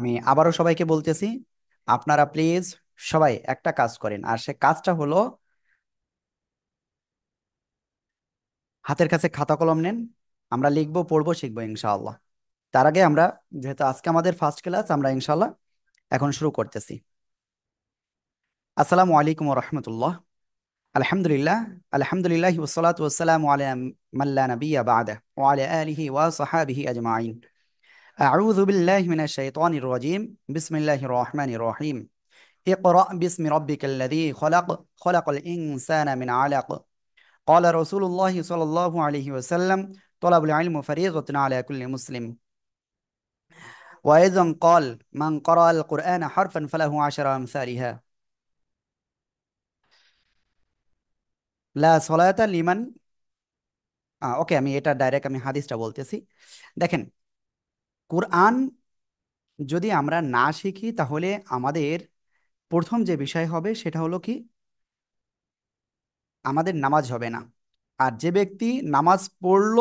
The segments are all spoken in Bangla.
আমি আবারও সবাইকে বলতেছি আপনারা প্লিজ সবাই একটা কাজ করেন আর সে কাজটা হলো হাতের কাছে খাতা কলম নেন আমরা লিখবো পড়বো শিখবো ইনশাআল্লাহ তার আগে আমরা যেহেতু আজকে আমাদের ফার্স্ট ক্লাস আমরা ইনশাআল্লাহ এখন শুরু করতেছি আসসালামু আলাইকুম রহমতুল্লাহ আলহামদুলিল্লাহ আলহামদুলিল্লাহ ওসলাত ওসালাম আলিয়া মাল্লা নবিয়া বাদা ওয়ালা আলিহি ওয়া সাহাবিহি আজমাইন أعوذ بالله من الشيطان الرجيم بسم الله الرحمن الرحيم اقرأ باسم ربك الذي خلق خلق الإنسان من علق قال رسول الله صلى الله عليه وسلم طلب العلم فريضة على كل مسلم وأيضا قال من قرأ القرآن حرفا فله عشر أمثالها لا صلاة لمن آه, أوكي أمي إيتا ডাইরেক্ট আমি হাদিসটা বলতেছি دكين কোরআন যদি আমরা না শিখি তাহলে আমাদের প্রথম যে বিষয় হবে সেটা হলো কি আমাদের নামাজ হবে না আর যে ব্যক্তি নামাজ পড়ল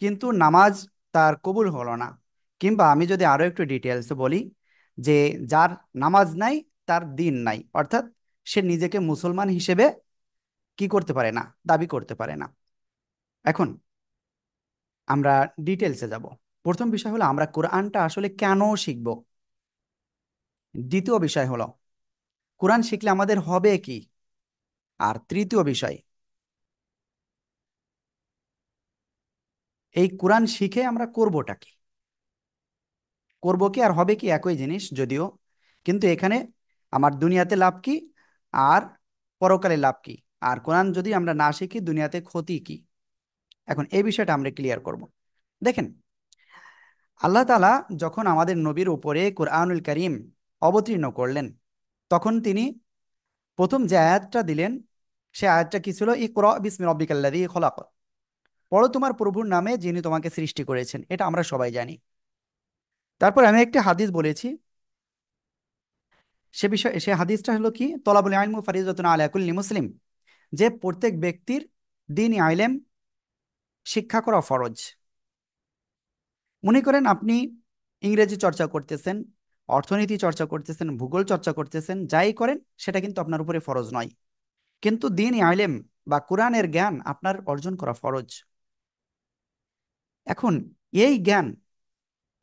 কিন্তু নামাজ তার কবুল হলো না কিংবা আমি যদি আরও একটু ডিটেলস বলি যে যার নামাজ নাই তার দিন নাই অর্থাৎ সে নিজেকে মুসলমান হিসেবে কি করতে পারে না দাবি করতে পারে না এখন আমরা ডিটেলসে যাব প্রথম বিষয় হলো আমরা কোরআনটা আসলে কেন শিখব দ্বিতীয় বিষয় হলো কোরআন শিখলে আমাদের হবে কি আর তৃতীয় বিষয় এই কোরআন শিখে আমরা করবোটা কি করব কি আর হবে কি একই জিনিস যদিও কিন্তু এখানে আমার দুনিয়াতে লাভ কি আর পরকালে লাভ কি আর কোরআন যদি আমরা না শিখি দুনিয়াতে ক্ষতি কি এখন এই বিষয়টা আমরা ক্লিয়ার করব দেখেন আল্লাহ তালা যখন আমাদের নবীর উপরে কোরআনুল করিম অবতীর্ণ করলেন তখন তিনি প্রথম যে আয়াতটা দিলেন সে আয়াতটা কি ছিল ই ক্র বিসমি রব্বিকাল্লাদি খোলাক পড়ো তোমার প্রভুর নামে যিনি তোমাকে সৃষ্টি করেছেন এটা আমরা সবাই জানি তারপর আমি একটি হাদিস বলেছি সে বিষয়ে সে হাদিসটা হলো কি তলাবুল আইনমু ফারিজতুন আলাকুল্লি মুসলিম যে প্রত্যেক ব্যক্তির দিন আইলেম শিক্ষা করা ফরজ মনে করেন আপনি ইংরেজি চর্চা করতেছেন অর্থনীতি চর্চা করতেছেন ভূগোল চর্চা করতেছেন যাই করেন সেটা কিন্তু আপনার উপরে ফরজ নয় কিন্তু দিন আইলেম বা কোরআনের জ্ঞান আপনার অর্জন করা ফরজ এখন এই জ্ঞান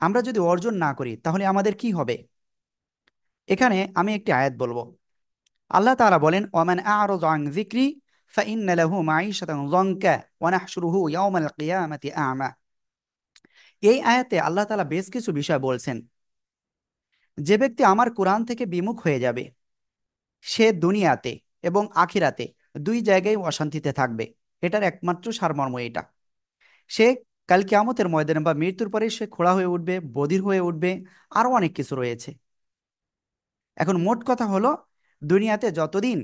আমরা যদি অর্জন না করি তাহলে আমাদের কি হবে এখানে আমি একটি আয়াত বলবো আল্লাহ তারা বলেন ওমান ফাইন আং জিক্রি ফাইন্নালাহু মাঈশাতান যঙ্কা শুরু হু ইয়াওমাল মাতি আ'মা এই আয়াতে আল্লাহ তালা বেশ কিছু বিষয় বলছেন যে ব্যক্তি আমার কোরআন থেকে বিমুখ হয়ে যাবে সে দুনিয়াতে এবং আখিরাতে দুই জায়গায় অশান্তিতে থাকবে এটার একমাত্র সারমর্ম এটা সে কাল আমতের ময়দানে বা মৃত্যুর পরে সে খোড়া হয়ে উঠবে বধির হয়ে উঠবে আরও অনেক কিছু রয়েছে এখন মোট কথা হলো দুনিয়াতে যতদিন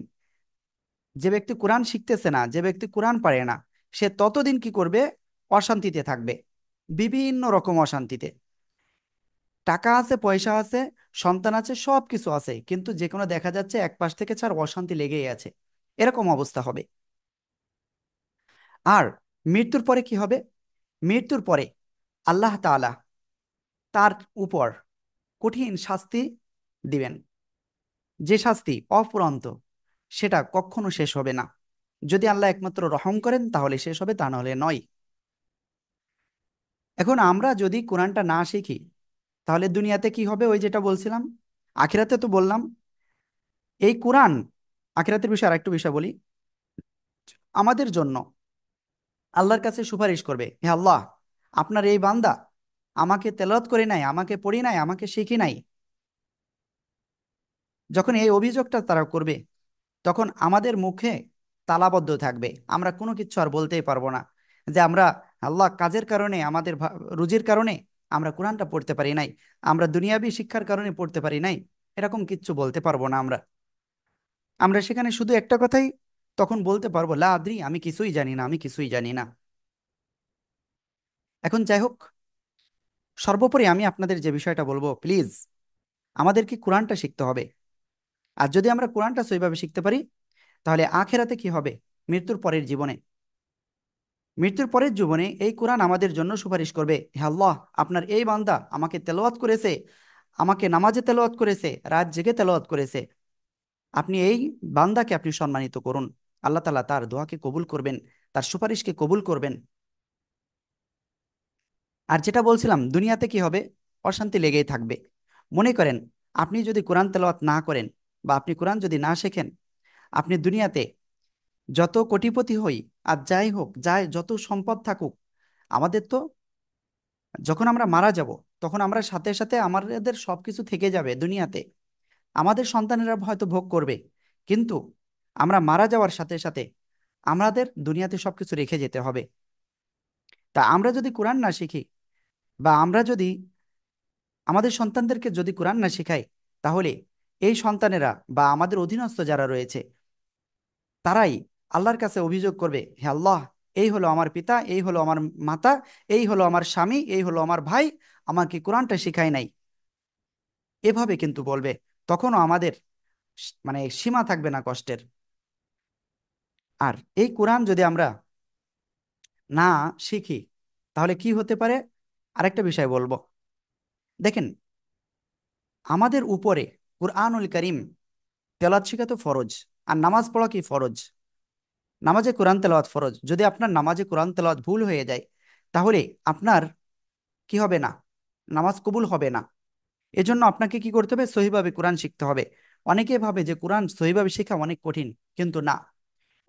যে ব্যক্তি কোরআন শিখতেছে না যে ব্যক্তি কোরআন পারে না সে ততদিন কি করবে অশান্তিতে থাকবে বিভিন্ন রকম অশান্তিতে টাকা আছে পয়সা আছে সন্তান আছে সব কিছু আছে কিন্তু যে কোনো দেখা যাচ্ছে এক পাশ থেকে ছাড় অশান্তি লেগেই আছে এরকম অবস্থা হবে আর মৃত্যুর পরে কি হবে মৃত্যুর পরে আল্লাহ তালা তার উপর কঠিন শাস্তি দিবেন যে শাস্তি অপুরন্ত সেটা কখনো শেষ হবে না যদি আল্লাহ একমাত্র রহম করেন তাহলে শেষ হবে তা নাহলে নয় এখন আমরা যদি কোরআনটা না শিখি তাহলে দুনিয়াতে কি হবে ওই যেটা বলছিলাম আখিরাতে তো বললাম এই কোরআন আখিরাতের বিষয়ে আরেকটু বিষয় বলি আমাদের জন্য আল্লাহর কাছে সুপারিশ করবে হে আল্লাহ আপনার এই বান্দা আমাকে তেলত করে নাই আমাকে পড়ি নাই আমাকে শিখি নাই যখন এই অভিযোগটা তারা করবে তখন আমাদের মুখে তালাবদ্ধ থাকবে আমরা কোনো কিছু আর বলতেই পারবো না যে আমরা আল্লাহ কাজের কারণে আমাদের রুজির কারণে আমরা কোরআনটা পড়তে পারি নাই আমরা দুনিয়াবি শিক্ষার কারণে পড়তে পারি নাই এরকম কিচ্ছু বলতে পারবো না আমরা আমরা সেখানে শুধু একটা কথাই তখন বলতে পারবো লা আদ্রি আমি কিছুই জানি না আমি কিছুই জানি না এখন যাই হোক সর্বোপরি আমি আপনাদের যে বিষয়টা বলবো প্লিজ আমাদেরকে কোরআনটা শিখতে হবে আর যদি আমরা কোরআনটা সইভাবে শিখতে পারি তাহলে আখেরাতে কি হবে মৃত্যুর পরের জীবনে মৃত্যুর পরের জীবনে এই কোরআন আমাদের জন্য সুপারিশ করবে হে আল্লাহ আপনার এই বান্দা আমাকে তেলোয়াত করেছে আমাকে নামাজে তেলোয়াত করেছে রাত জেগে তেলোয়াত করেছে আপনি এই বান্দাকে আপনি সম্মানিত করুন আল্লাহ তালা তার দোয়াকে কবুল করবেন তার সুপারিশকে কবুল করবেন আর যেটা বলছিলাম দুনিয়াতে কি হবে অশান্তি লেগেই থাকবে মনে করেন আপনি যদি কোরআন তেলাওয়াত না করেন বা আপনি কোরআন যদি না শেখেন আপনি দুনিয়াতে যত কোটিপতি হই আর যাই হোক যাই যত সম্পদ থাকুক আমাদের তো যখন আমরা মারা যাব তখন আমরা সাথে সাথে আমাদের সব কিছু থেকে যাবে দুনিয়াতে আমাদের সন্তানেরা হয়তো ভোগ করবে কিন্তু আমরা মারা যাওয়ার সাথে সাথে আমাদের দুনিয়াতে সব কিছু রেখে যেতে হবে তা আমরা যদি কোরআন না শিখি বা আমরা যদি আমাদের সন্তানদেরকে যদি কোরআন না শেখাই তাহলে এই সন্তানেরা বা আমাদের অধীনস্থ যারা রয়েছে তারাই আল্লাহর কাছে অভিযোগ করবে হে আল্লাহ এই হলো আমার পিতা এই হলো আমার মাতা এই হলো আমার স্বামী এই হলো আমার ভাই আমাকে কোরআনটা শিখায় নাই এভাবে কিন্তু বলবে তখনও আমাদের মানে সীমা থাকবে না কষ্টের আর এই কোরআন যদি আমরা না শিখি তাহলে কি হতে পারে আরেকটা বিষয় বলবো দেখেন আমাদের উপরে কুরআনুল করিম তেলাচ্ছিকা শিখা তো ফরজ আর নামাজ পড়া কি ফরজ নামাজে কোরআন তেলাওয়াত ফরজ যদি আপনার নামাজে কোরআন তেলাওয়াত ভুল হয়ে যায় তাহলে আপনার কি হবে না নামাজ কবুল হবে না এজন্য আপনাকে কি করতে হবে সহিভাবে কোরআন শিখতে হবে অনেকে ভাবে যে কোরআন সহিভাবে শেখা অনেক কঠিন কিন্তু না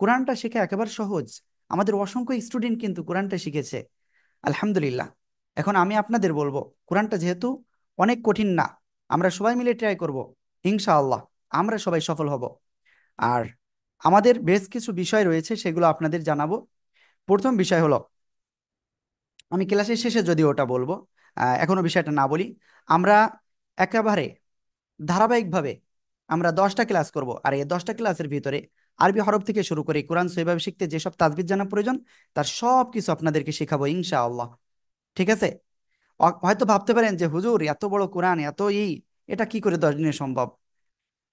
কোরআনটা শেখা একেবারে সহজ আমাদের অসংখ্য স্টুডেন্ট কিন্তু কোরআনটা শিখেছে আলহামদুলিল্লাহ এখন আমি আপনাদের বলবো কোরআনটা যেহেতু অনেক কঠিন না আমরা সবাই মিলে ট্রাই করব ইনশাআল্লাহ আমরা সবাই সফল হব আর আমাদের বেশ কিছু বিষয় রয়েছে সেগুলো আপনাদের জানাবো প্রথম বিষয় হলো আমি ক্লাসের শেষে যদি ওটা বলবো এখনো বিষয়টা না বলি আমরা একেবারে ধারাবাহিকভাবে আমরা দশটা ক্লাস করব আর এই দশটা ক্লাসের ভিতরে আরবি হরফ থেকে শুরু করে কোরআন সৈভাবে শিখতে যেসব তাজবিদ জানা প্রয়োজন তার সব কিছু আপনাদেরকে শেখাবো ইনশা আল্লাহ ঠিক আছে হয়তো ভাবতে পারেন যে হুজুর এত বড় কোরআন এত ই এটা কি করে দশ দিনে সম্ভব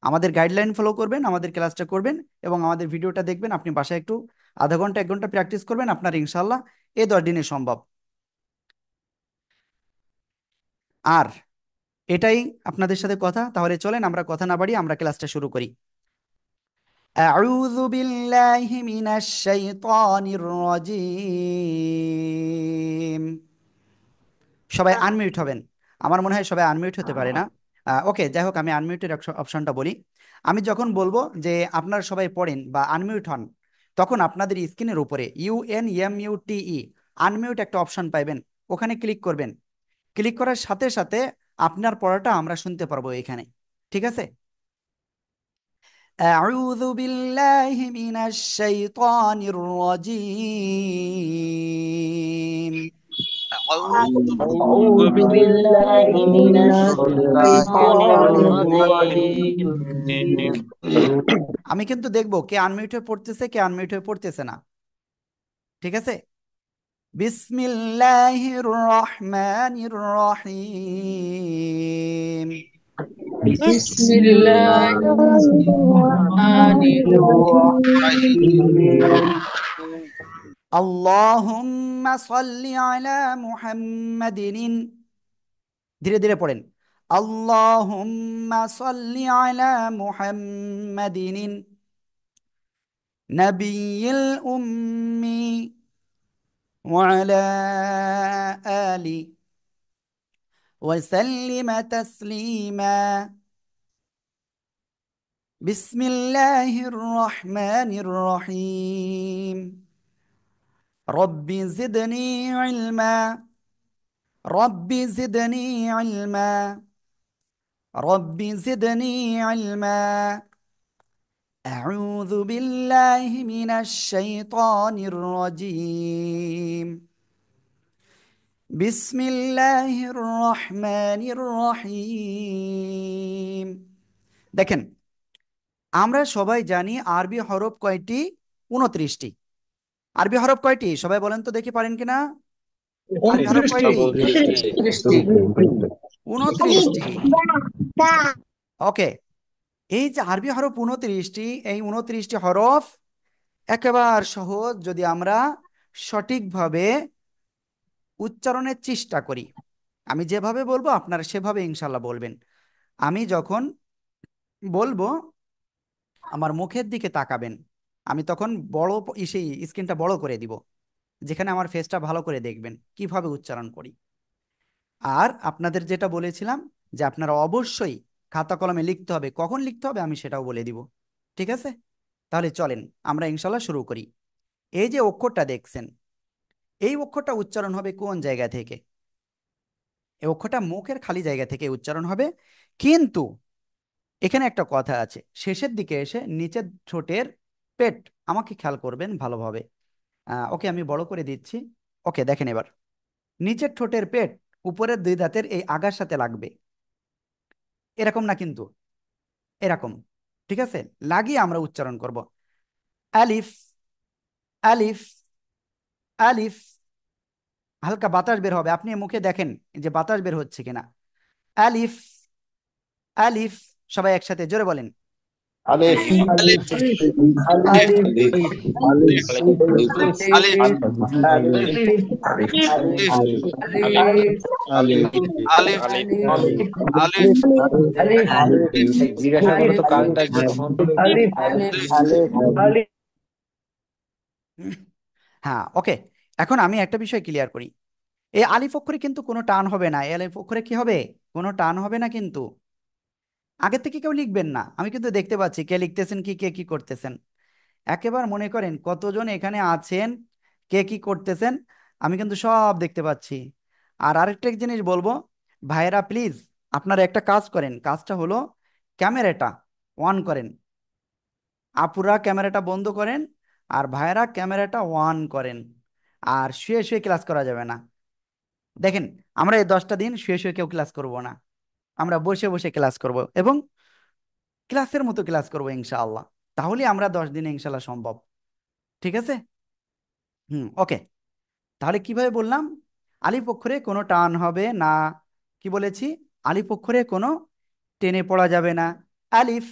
আমাদের গাইডলাইন ফলো করবেন আমাদের ক্লাসটা করবেন এবং আমাদের ভিডিওটা দেখবেন আপনি বাসায় একটু আধা ঘন্টা এক ঘন্টা প্র্যাকটিস করবেন আপনার ইনশাল্লাহ এ দশ দিনে সম্ভব আর এটাই আপনাদের সাথে কথা তাহলে চলেন আমরা কথা না বাড়ি আমরা ক্লাসটা শুরু করি أعوذ بالله من الشيطان الرجيم সবাই আনমিউট হ্যাঁ। হবেন আমার মনে হয় সবাই আনমিউট হতে পারে না ওকে যাই হোক আমি আনমিউটের অপশনটা বলি আমি যখন বলবো যে আপনারা সবাই পড়েন বা আনমিউট হন তখন আপনাদের স্ক্রিনের উপরে ইউএন এম ইউটিই আনমিউট একটা অপশন পাইবেন ওখানে ক্লিক করবেন ক্লিক করার সাথে সাথে আপনার পড়াটা আমরা শুনতে পারবো এখানে ঠিক আছে أعوذ بالله من الشيطان الرجيم أعوذ بالله من الشيطان الرجيم আমি কিন্তু দেখব কে আনমিউট হয়ে পড়তেছে কে আনমিউট হয়ে পড়তেছে না ঠিক আছে বিসমিল্লাহির রহমানির রহিম بسم الله الرحمن الرحيم اللهم صلي على মুহাম্মাদিন ধীরে ধীরে পড়েন اللهم صل على محمد نبي الأم وعلى آله وسلم تسليما بسم الله الرحمن الرحيم রব্বি জিদনি ইলমা রব্বি জিদনি ইলমা রব্বি জিদনি ইলমা أعوذ بالله من الشيطان الرجيم بسم الله الرحمن الرحيم দেখেন আমরা সবাই জানি আরবি হরফ কয়টি উনত্রিশটি আরবি হরফ কয়টি সবাই বলেন তো দেখি পারেন কিনা ওকে এই যে আরবি হরফ উনত্রিশটি এই উনত্রিশটি হরফ একেবার সহজ যদি আমরা সঠিকভাবে উচ্চারণের চেষ্টা করি আমি যেভাবে বলবো আপনারা সেভাবে ইনশাল্লাহ বলবেন আমি যখন বলবো আমার মুখের দিকে তাকাবেন আমি তখন বড় সেই স্ক্রিনটা বড় করে দিব যেখানে আমার ফেসটা ভালো করে দেখবেন কিভাবে উচ্চারণ করি আর আপনাদের যেটা বলেছিলাম যে আপনারা অবশ্যই খাতা কলমে লিখতে হবে কখন লিখতে হবে আমি সেটাও বলে দিব ঠিক আছে তাহলে চলেন আমরা ইনশাল্লাহ শুরু করি এই যে অক্ষরটা দেখছেন এই অক্ষরটা উচ্চারণ হবে কোন জায়গা থেকে এই অক্ষরটা মুখের খালি জায়গা থেকে উচ্চারণ হবে কিন্তু এখানে একটা কথা আছে শেষের দিকে এসে নিচের ঠোঁটের পেট আমাকে খেয়াল করবেন ভালোভাবে ওকে আমি বড় করে দিচ্ছি ওকে দেখেন এবার নিচের ঠোঁটের পেট উপরের দুই দাঁতের এই আগার সাথে লাগবে এরকম না কিন্তু এরকম ঠিক আছে লাগিয়ে আমরা উচ্চারণ করব আলিফ আলিফ আলিফ হালকা বাতাস বের হবে আপনি মুখে দেখেন যে বাতাস বের হচ্ছে কিনা আলিফ আলিফ সবাই একসাথে জোরে বলেন হ্যাঁ ওকে এখন আমি একটা বিষয় ক্লিয়ার করি এই আলিফ অক্ষরে কিন্তু কোনো টান হবে না এই আলিফ অক্ষরে কি হবে কোনো টান হবে না কিন্তু আগে থেকে কেউ লিখবেন না আমি কিন্তু দেখতে পাচ্ছি কে লিখতেছেন কি কে কি করতেছেন একেবার মনে করেন কতজন এখানে আছেন কে কি করতেছেন আমি কিন্তু সব দেখতে পাচ্ছি আর আরেকটা জিনিস বলবো ভাইয়েরা প্লিজ আপনারা একটা কাজ করেন কাজটা হলো ক্যামেরাটা অন করেন আপুরা ক্যামেরাটা বন্ধ করেন আর ভাইয়েরা ক্যামেরাটা অন করেন আর শুয়ে শুয়ে ক্লাস করা যাবে না দেখেন আমরা এই দশটা দিন শুয়ে শুয়ে কেউ ক্লাস করব না আমরা বসে বসে ক্লাস করব এবং ক্লাসের মতো ক্লাস করব ইনশাআল্লাহ তাহলে আমরা দশ দিনে ইনশাল্লাহ সম্ভব ঠিক আছে হুম ওকে তাহলে কিভাবে বললাম আলিপ কোনো টান হবে না কি বলেছি আলিপ কোনো টেনে পড়া যাবে না আলিফ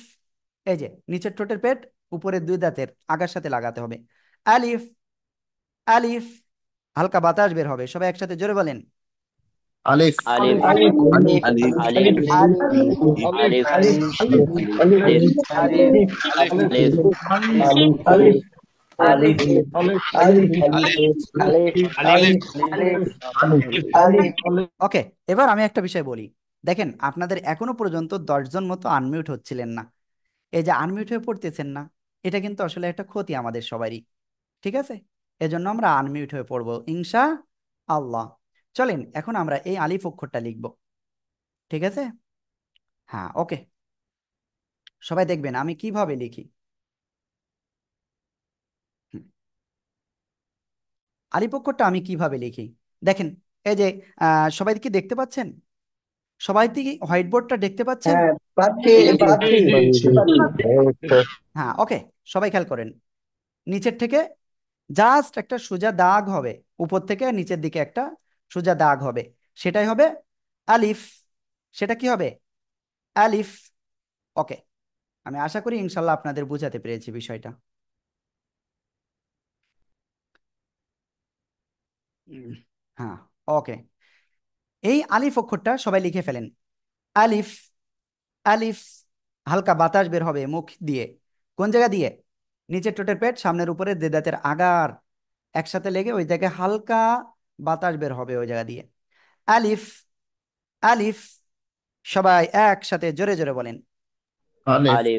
এই যে নিচের ঠোঁটের পেট উপরের দুই দাঁতের আগার সাথে লাগাতে হবে আলিফ আলিফ হালকা বাতাস বের হবে সবাই একসাথে জোরে বলেন ওকে এবার আমি একটা বিষয় বলি দেখেন আপনাদের এখনো পর্যন্ত দশজন মতো আনমিউট হচ্ছিলেন না এই যে আনমিউট হয়ে পড়তেছেন না এটা কিন্তু আসলে একটা ক্ষতি আমাদের সবারই ঠিক আছে এজন্য আমরা আনমিউট হয়ে পড়বো ইনশা আল্লাহ চলেন এখন আমরা এই আলিফ অক্ষরটা লিখব ঠিক আছে হ্যাঁ ওকে সবাই দেখবেন আমি কিভাবে লিখি আলিফ আমি কিভাবে লিখি দেখেন এই যে সবাই কি দেখতে পাচ্ছেন সবাই কি হোয়াইট বোর্ডটা দেখতে পাচ্ছেন হ্যাঁ ওকে সবাই খেয়াল করেন নিচের থেকে জাস্ট একটা সোজা দাগ হবে উপর থেকে নিচের দিকে একটা সোজা দাগ হবে সেটাই হবে আলিফ সেটা কি হবে আলিফ ওকে আমি আশা করি ইনশাল্লাহ আপনাদের বোঝাতে পেরেছি বিষয়টা হ্যাঁ ওকে এই আলিফ অক্ষরটা সবাই লিখে ফেলেন আলিফ আলিফ হালকা বাতাস বের হবে মুখ দিয়ে কোন জায়গা দিয়ে নিচের টোটের পেট সামনের উপরে দেদাতের আগার একসাথে লেগে ওই জায়গায় হালকা বাতাস বের হবে ওই জায়গা দিয়ে আলিফ আলিফ সবাই একসাথে জোরে জোরে বলেন অনেকে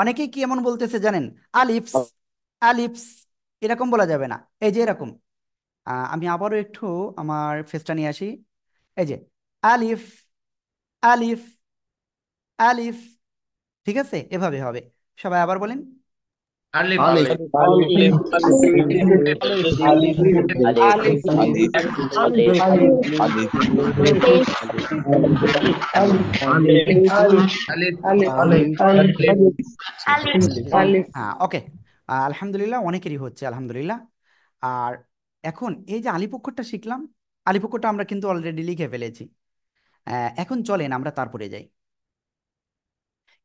অনেকেই কি এমন বলতেছে জানেন আলিপস আলিফস এরকম বলা যাবে না এই যে এরকম আমি আবারও একটু আমার ফেসটা নিয়ে আসি এই যে আলিফ আলিফ আলিফ ঠিক আছে এভাবে হবে সবাই আবার বলেন ওকে আলহামদুলিল্লাহ অনেকেরই হচ্ছে আলহামদুলিল্লাহ আর এখন এই যে আলিপক্ষরটা শিখলাম আলিপক্ষরটা আমরা কিন্তু অলরেডি লিখে ফেলেছি এখন চলেন আমরা তারপরে যাই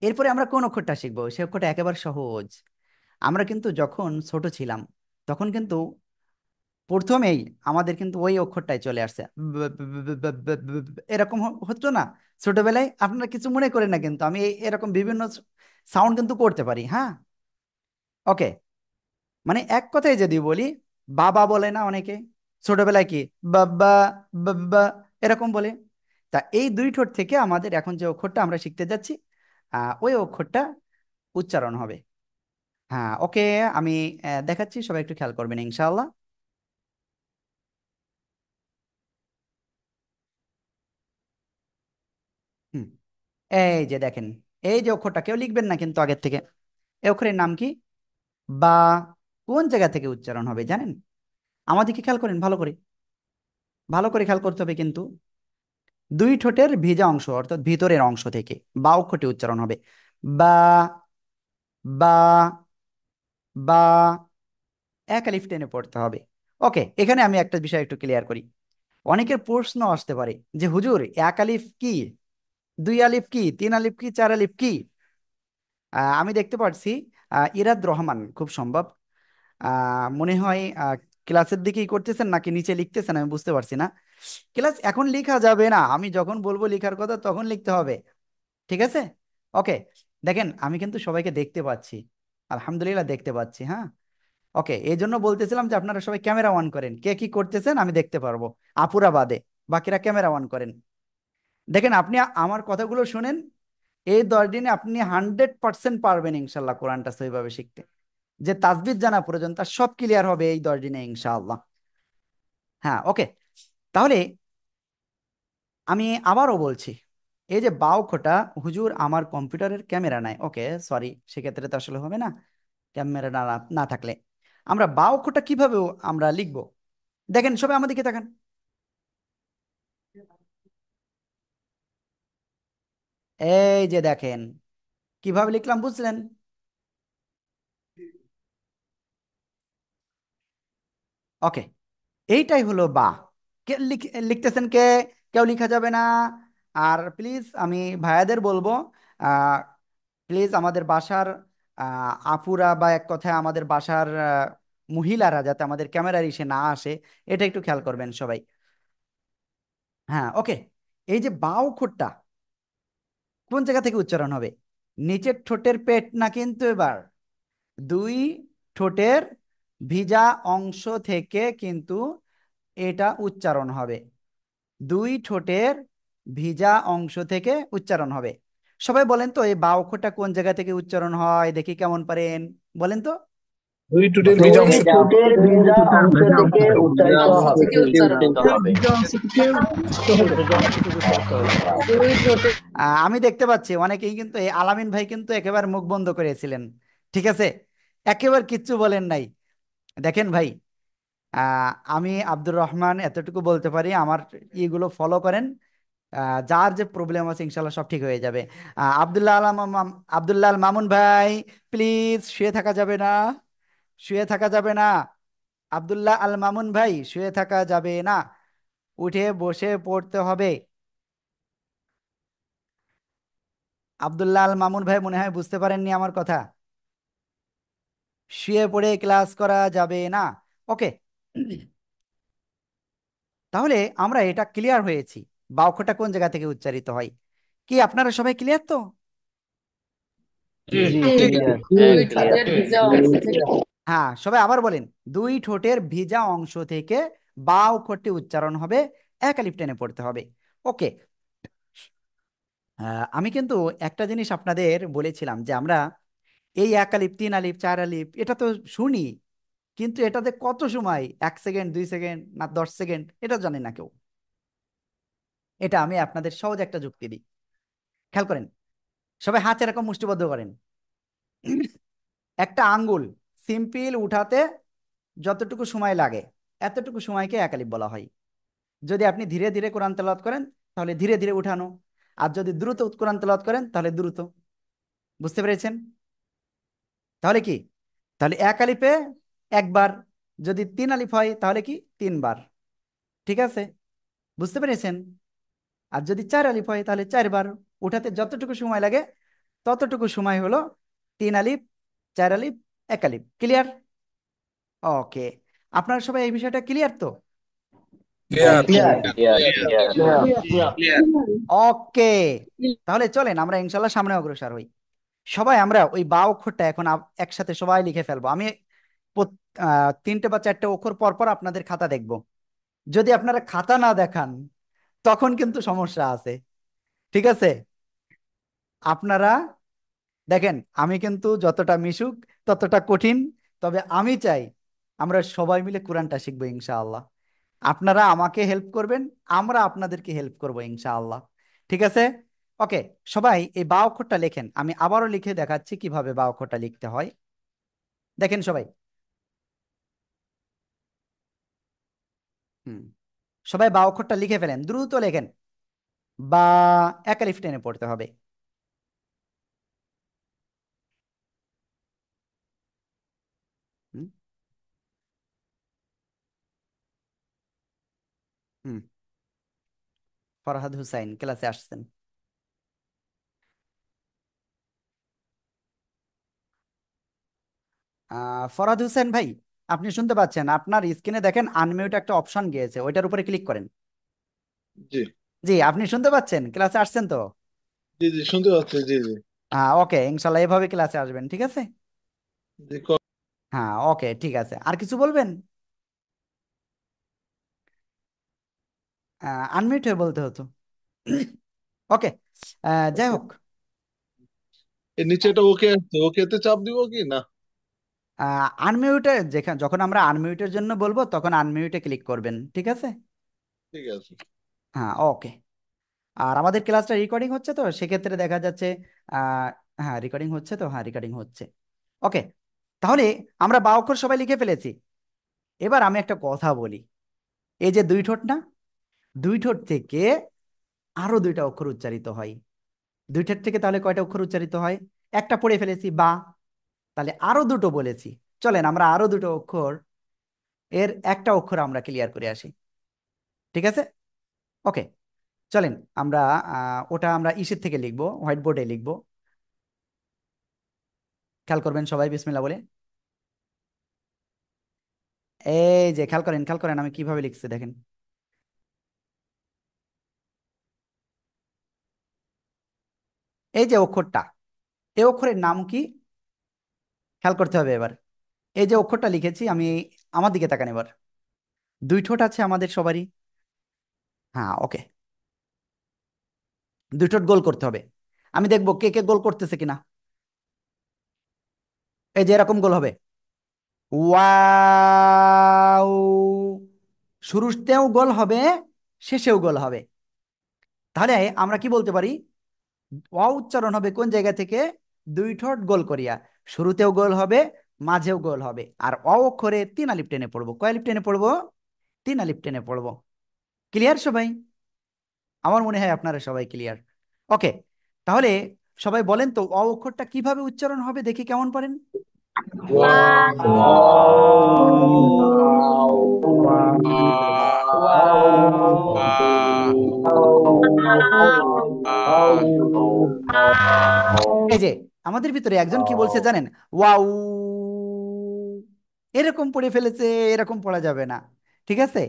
এরপরে আমরা কোন অক্ষরটা শিখবো সে অক্ষরটা একেবারে সহজ আমরা কিন্তু যখন ছোট ছিলাম তখন কিন্তু প্রথমেই আমাদের কিন্তু ওই অক্ষরটাই চলে আসছে এরকম হচ্ছে না ছোটবেলায় আপনারা কিছু মনে করেন না কিন্তু আমি এরকম বিভিন্ন সাউন্ড কিন্তু করতে পারি হ্যাঁ ওকে মানে এক কথায় যদি বলি বাবা বলে না অনেকে ছোটবেলায় কি বাবা বাবা এরকম বলে তা এই দুই ঠোঁট থেকে আমাদের এখন যে অক্ষরটা আমরা শিখতে যাচ্ছি ওই অক্ষরটা উচ্চারণ হবে হ্যাঁ ওকে আমি দেখাচ্ছি সবাই একটু খেয়াল করবেন ইনশাল্লাহ এই যে দেখেন এই যে অক্ষরটা কেউ লিখবেন না কিন্তু আগের থেকে এই অক্ষরের নাম কি বা কোন জায়গা থেকে উচ্চারণ হবে জানেন আমাদেরকে খেয়াল করেন ভালো করে ভালো করে খেয়াল করতে হবে কিন্তু দুই ঠোঁটের ভিজা অংশ অর্থাৎ ভিতরের অংশ থেকে বা অক্ষরটি উচ্চারণ হবে বা বা বা এক আলিফ টেনে পড়তে হবে ওকে এখানে আমি একটা বিষয় একটু ক্লিয়ার করি অনেকের প্রশ্ন আসতে পারে যে হুজুর এক আলিফ কি দুই আলিফ কি তিন আলিফ কি চার আলিফ কি আমি দেখতে পাচ্ছি ইরাদ রহমান খুব সম্ভব মনে হয় ক্লাসের দিকেই করতেছেন নাকি নিচে লিখতেছেন আমি বুঝতে পারছি না ক্লাস এখন লেখা যাবে না আমি যখন বলবো লেখার কথা তখন লিখতে হবে ঠিক আছে ওকে দেখেন আমি কিন্তু সবাইকে দেখতে পাচ্ছি আলহামদুলিল্লাহ দেখতে পাচ্ছি হ্যাঁ ওকে এই জন্য বলতেছিলাম যে আপনারা সবাই ক্যামেরা অন করেন কে কি করতেছেন আমি দেখতে পারবো আপুরা বাদে বাকিরা ক্যামেরা অন করেন দেখেন আপনি আমার কথাগুলো শুনেন এই দশ দিনে আপনি হান্ড্রেড পার্সেন্ট পারবেন ইনশাল্লাহ কোরআনটা সেইভাবে শিখতে যে তাজবিদ জানা প্রয়োজন তার সব ক্লিয়ার হবে এই দশ দিনে ইনশাআল্লাহ হ্যাঁ ওকে তাহলে আমি আবারও বলছি এই যে খোটা হুজুর আমার কম্পিউটারের ক্যামেরা নাই ওকে সরি সেক্ষেত্রে তো আসলে হবে না ক্যামেরা না না থাকলে আমরা খোটা কিভাবে আমরা লিখব দেখেন সবাই আমাদেরকে তাকান এই যে দেখেন কিভাবে লিখলাম বুঝলেন ওকে এইটাই হলো বা লিখতেছেন কে কেউ লিখা যাবে না আর প্লিজ আমি ভাইয়াদের বলবো প্লিজ আমাদের বাসার আপুরা বা এক কথায় আমাদের বাসার মহিলারা যাতে আমাদের ক্যামেরার ইসে না আসে এটা একটু খেয়াল করবেন সবাই হ্যাঁ ওকে এই যে বাউ খোট্টা কোন জায়গা থেকে উচ্চারণ হবে নিচের ঠোঁটের পেট না কিন্তু এবার দুই ঠোঁটের ভিজা অংশ থেকে কিন্তু এটা উচ্চারণ হবে দুই ঠোঁটের ভিজা অংশ থেকে উচ্চারণ হবে সবাই বলেন তো এই বা কোন জায়গা থেকে উচ্চারণ হয় দেখি কেমন পারেন বলেন তো আমি দেখতে পাচ্ছি অনেকেই কিন্তু এই আলামিন ভাই কিন্তু একেবারে মুখ বন্ধ করেছিলেন ঠিক আছে একেবারে কিচ্ছু বলেন নাই দেখেন ভাই আমি আব্দুর রহমান এতটুকু বলতে পারি আমার ইগুলো ফলো করেন যার যে প্রবলেম আছে ইনশাল্লাহ সব ঠিক হয়ে যাবে আব্দুল্লাহ আব্দুল্লাহ মামুন ভাই প্লিজ শুয়ে থাকা যাবে না শুয়ে থাকা যাবে না আব্দুল্লাহ আল মামুন ভাই শুয়ে থাকা যাবে না উঠে বসে পড়তে হবে আবদুল্লাহ আল মামুন ভাই মনে হয় বুঝতে পারেননি আমার কথা শুয়ে পড়ে ক্লাস করা যাবে না ওকে তাহলে আমরা এটা ক্লিয়ার হয়েছি বাউক্ষটা কোন জায়গা থেকে উচ্চারিত হয় কি আপনারা সবাই ক্লিয়ার তো হ্যাঁ সবাই আবার বলেন দুই ঠোঁটের ভিজা অংশ থেকে বা অক্ষরটি উচ্চারণ হবে একালিপ টেনে পড়তে হবে ওকে আমি কিন্তু একটা জিনিস আপনাদের বলেছিলাম যে আমরা এই একালিপ তিন আলিপ চার আলিপ এটা তো শুনি কিন্তু এটাতে কত সময় এক সেকেন্ড দুই সেকেন্ড না দশ সেকেন্ড এটা জানে না কেউ এটা আমি আপনাদের সহজ একটা যুক্তি দিই খেয়াল করেন সবাই হাত এরকম মুষ্টিবদ্ধ করেন একটা আঙ্গুল সিম্পল উঠাতে যতটুকু সময় লাগে এতটুকু সময়কে একালিপ বলা হয় যদি আপনি ধীরে ধীরে কোরআন তেলাত করেন তাহলে ধীরে ধীরে উঠানো আর যদি দ্রুত কোরআন তেলাত করেন তাহলে দ্রুত বুঝতে পেরেছেন তাহলে কি তাহলে এক একবার যদি তিন আলিফ হয় তাহলে কি তিনবার ঠিক আছে বুঝতে পেরেছেন আর যদি চার আলিফ হয় তাহলে চারবার উঠাতে যতটুকু সময় লাগে ততটুকু সময় হলো তিন আলিফ চার আলিফ এক আলিফ ক্লিয়ার ওকে আপনারা সবাই এই বিষয়টা ক্লিয়ার তো ওকে তাহলে চলেন আমরা ইনশাল্লাহ সামনে অগ্রসর হই সবাই আমরা ওই বা অক্ষরটা এখন একসাথে সবাই লিখে ফেলবো আমি তিনটে বা চারটে অক্ষর পর পর আপনাদের খাতা দেখব যদি আপনারা খাতা না দেখান তখন কিন্তু সমস্যা আছে ঠিক আছে আপনারা দেখেন আমি কিন্তু যতটা মিশুক ততটা কঠিন তবে আমি চাই আমরা সবাই মিলে কোরআনটা শিখবো ইনশাআল্লাহ আপনারা আমাকে হেল্প করবেন আমরা আপনাদেরকে হেল্প করবো ইনশাআল্লাহ ঠিক আছে ওকে সবাই এই বা অক্ষরটা লেখেন আমি আবারও লিখে দেখাচ্ছি কিভাবে বা অক্ষরটা লিখতে হয় দেখেন সবাই হুম সবাই বা অক্ষরটা লিখে ফেলেন দ্রুত লেখেন বা একালিফ টেনে পড়তে হবে হুম হুম ফরহাদ হুসাইন ক্লাসে আসছেন ফরহাদ হুসাইন ভাই আপনি শুনতে পাচ্ছেন আপনার স্ক্রিনে দেখেন আনমিউট একটা অপশন গিয়েছে ওইটার উপরে ক্লিক করেন জি জি আপনি শুনতে পাচ্ছেন ক্লাসে আসছেন তো জি জি শুনতে পাচ্ছি জি জি হ্যাঁ ওকে ইনশাল্লাহ এভাবে ক্লাসে আসবেন ঠিক আছে হ্যাঁ ওকে ঠিক আছে আর কিছু বলবেন আনমিউট হয়ে বলতে হতো ওকে যাই আচ্ছা। হোক নিচে ওকে ওকে চাপ দিব কি না আনমিউটে যেখানে যখন আমরা আনমিউটের জন্য বলবো তখন আনমিউটে ক্লিক করবেন ঠিক আছে ঠিক আছে হ্যাঁ ওকে আর আমাদের ক্লাসটা রেকর্ডিং হচ্ছে তো সেক্ষেত্রে দেখা যাচ্ছে হ্যাঁ রেকর্ডিং হচ্ছে তো হ্যাঁ রেকর্ডিং হচ্ছে ওকে তাহলে আমরা বা অক্ষর সবাই লিখে ফেলেছি এবার আমি একটা কথা বলি এই যে দুই ঠোঁট না দুই ঠোঁট থেকে আরো দুইটা অক্ষর উচ্চারিত হয় দুই ঠোঁট থেকে তাহলে কয়টা অক্ষর উচ্চারিত হয় একটা পড়ে ফেলেছি বা তাহলে আরো দুটো বলেছি চলেন আমরা আরো দুটো অক্ষর এর একটা অক্ষর আমরা ক্লিয়ার করে আসি ঠিক আছে ওকে চলেন আমরা ওটা আমরা ইসের থেকে লিখবো হোয়াইট বোর্ডে লিখবো খেয়াল করবেন সবাই বিসমিল্লা বলে এই যে খেয়াল করেন খেয়াল করেন আমি কিভাবে লিখছি দেখেন এই যে অক্ষরটা এই অক্ষরের নাম কি খেয়াল করতে হবে এবার এই যে অক্ষরটা লিখেছি আমি আমার দিকে তাকান এবার দুই ঠোঁট আছে আমাদের সবারই হ্যাঁ ওকে দুই ঠোঁট গোল করতে হবে আমি দেখবো কে কে গোল করতেছে কিনা এই যে এরকম গোল হবে শুরুতেও গোল হবে শেষেও গোল হবে তাহলে আমরা কি বলতে পারি ওয়া উচ্চারণ হবে কোন জায়গা থেকে দুই ঠোঁট গোল করিয়া শুরুতেও গোল হবে মাঝেও গোল হবে আর অ অক্ষরে তিন আলিপ টেনে পড়বো কয় আলিপ টেনে পড়বো তিন আলিপ টেনে পড়বো ক্লিয়ার সবাই আমার মনে হয় আপনারা সবাই ক্লিয়ার ওকে তাহলে সবাই বলেন তো অ অক্ষরটা কিভাবে উচ্চারণ হবে দেখি কেমন পারেন এই যে আমাদের ভিতরে একজন কি বলছে জানেন ওয়াউ এরকম পড়ে ফেলেছে এরকম পড়া যাবে না ঠিক আছে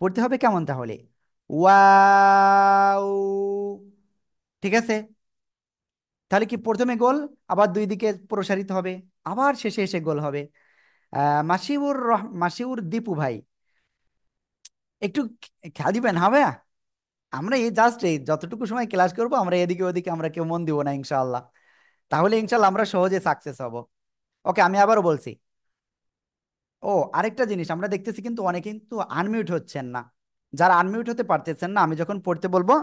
পড়তে হবে কেমন তাহলে ওয়াউ ঠিক আছে তাহলে কি প্রথমে গোল আবার দুই দিকে প্রসারিত হবে আবার শেষে এসে গোল হবে মাসিউর রহ মাসিউর দীপু ভাই একটু খেয়াল দিবেন হবে হ্যাঁ আমরা এই জাস্ট এই যতটুকু সময় ক্লাস করবো আমরা এদিকে ওদিকে আমরা কেউ মন দিব না ইনশাআল্লাহ তাহলে ইনশাল্লাহ আমরা সহজে সাকসেস হব ওকে আমি আবারও বলছি ও আরেকটা জিনিস আমরা দেখতেছি কিন্তু অনেকে কিন্তু আনমিউট হচ্ছেন না যারা আনমিউট হতে পারতেছেন না আমি যখন পড়তে বলবো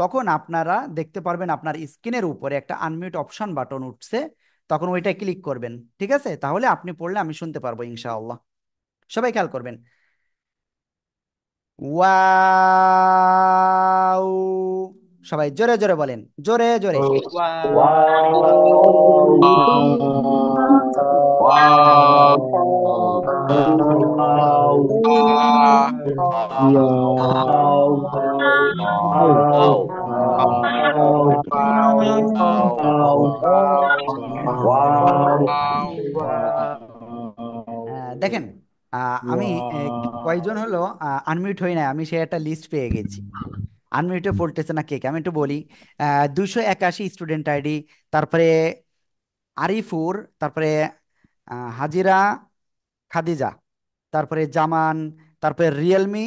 তখন আপনারা দেখতে পারবেন আপনার স্ক্রিনের উপরে একটা আনমিউট অপশন বাটন উঠছে তখন ওইটা ক্লিক করবেন ঠিক আছে তাহলে আপনি পড়লে আমি শুনতে পারবো ইনশাআল্লাহ সবাই খেয়াল করবেন ওয়া সবাই জোরে জোরে বলেন জোরে জোরে হ্যাঁ, দেখেন আমি কয়জন হলো আনমিউট হই না আমি সে একটা লিস্ট পেয়ে গেছি আনমিউটে পড়তেছে না কে কে আমি একটু বলি দুশো একাশি স্টুডেন্ট আইডি তারপরে আরিফুর তারপরে হাজিরা খাদিজা তারপরে জামান তারপরে রিয়েলমি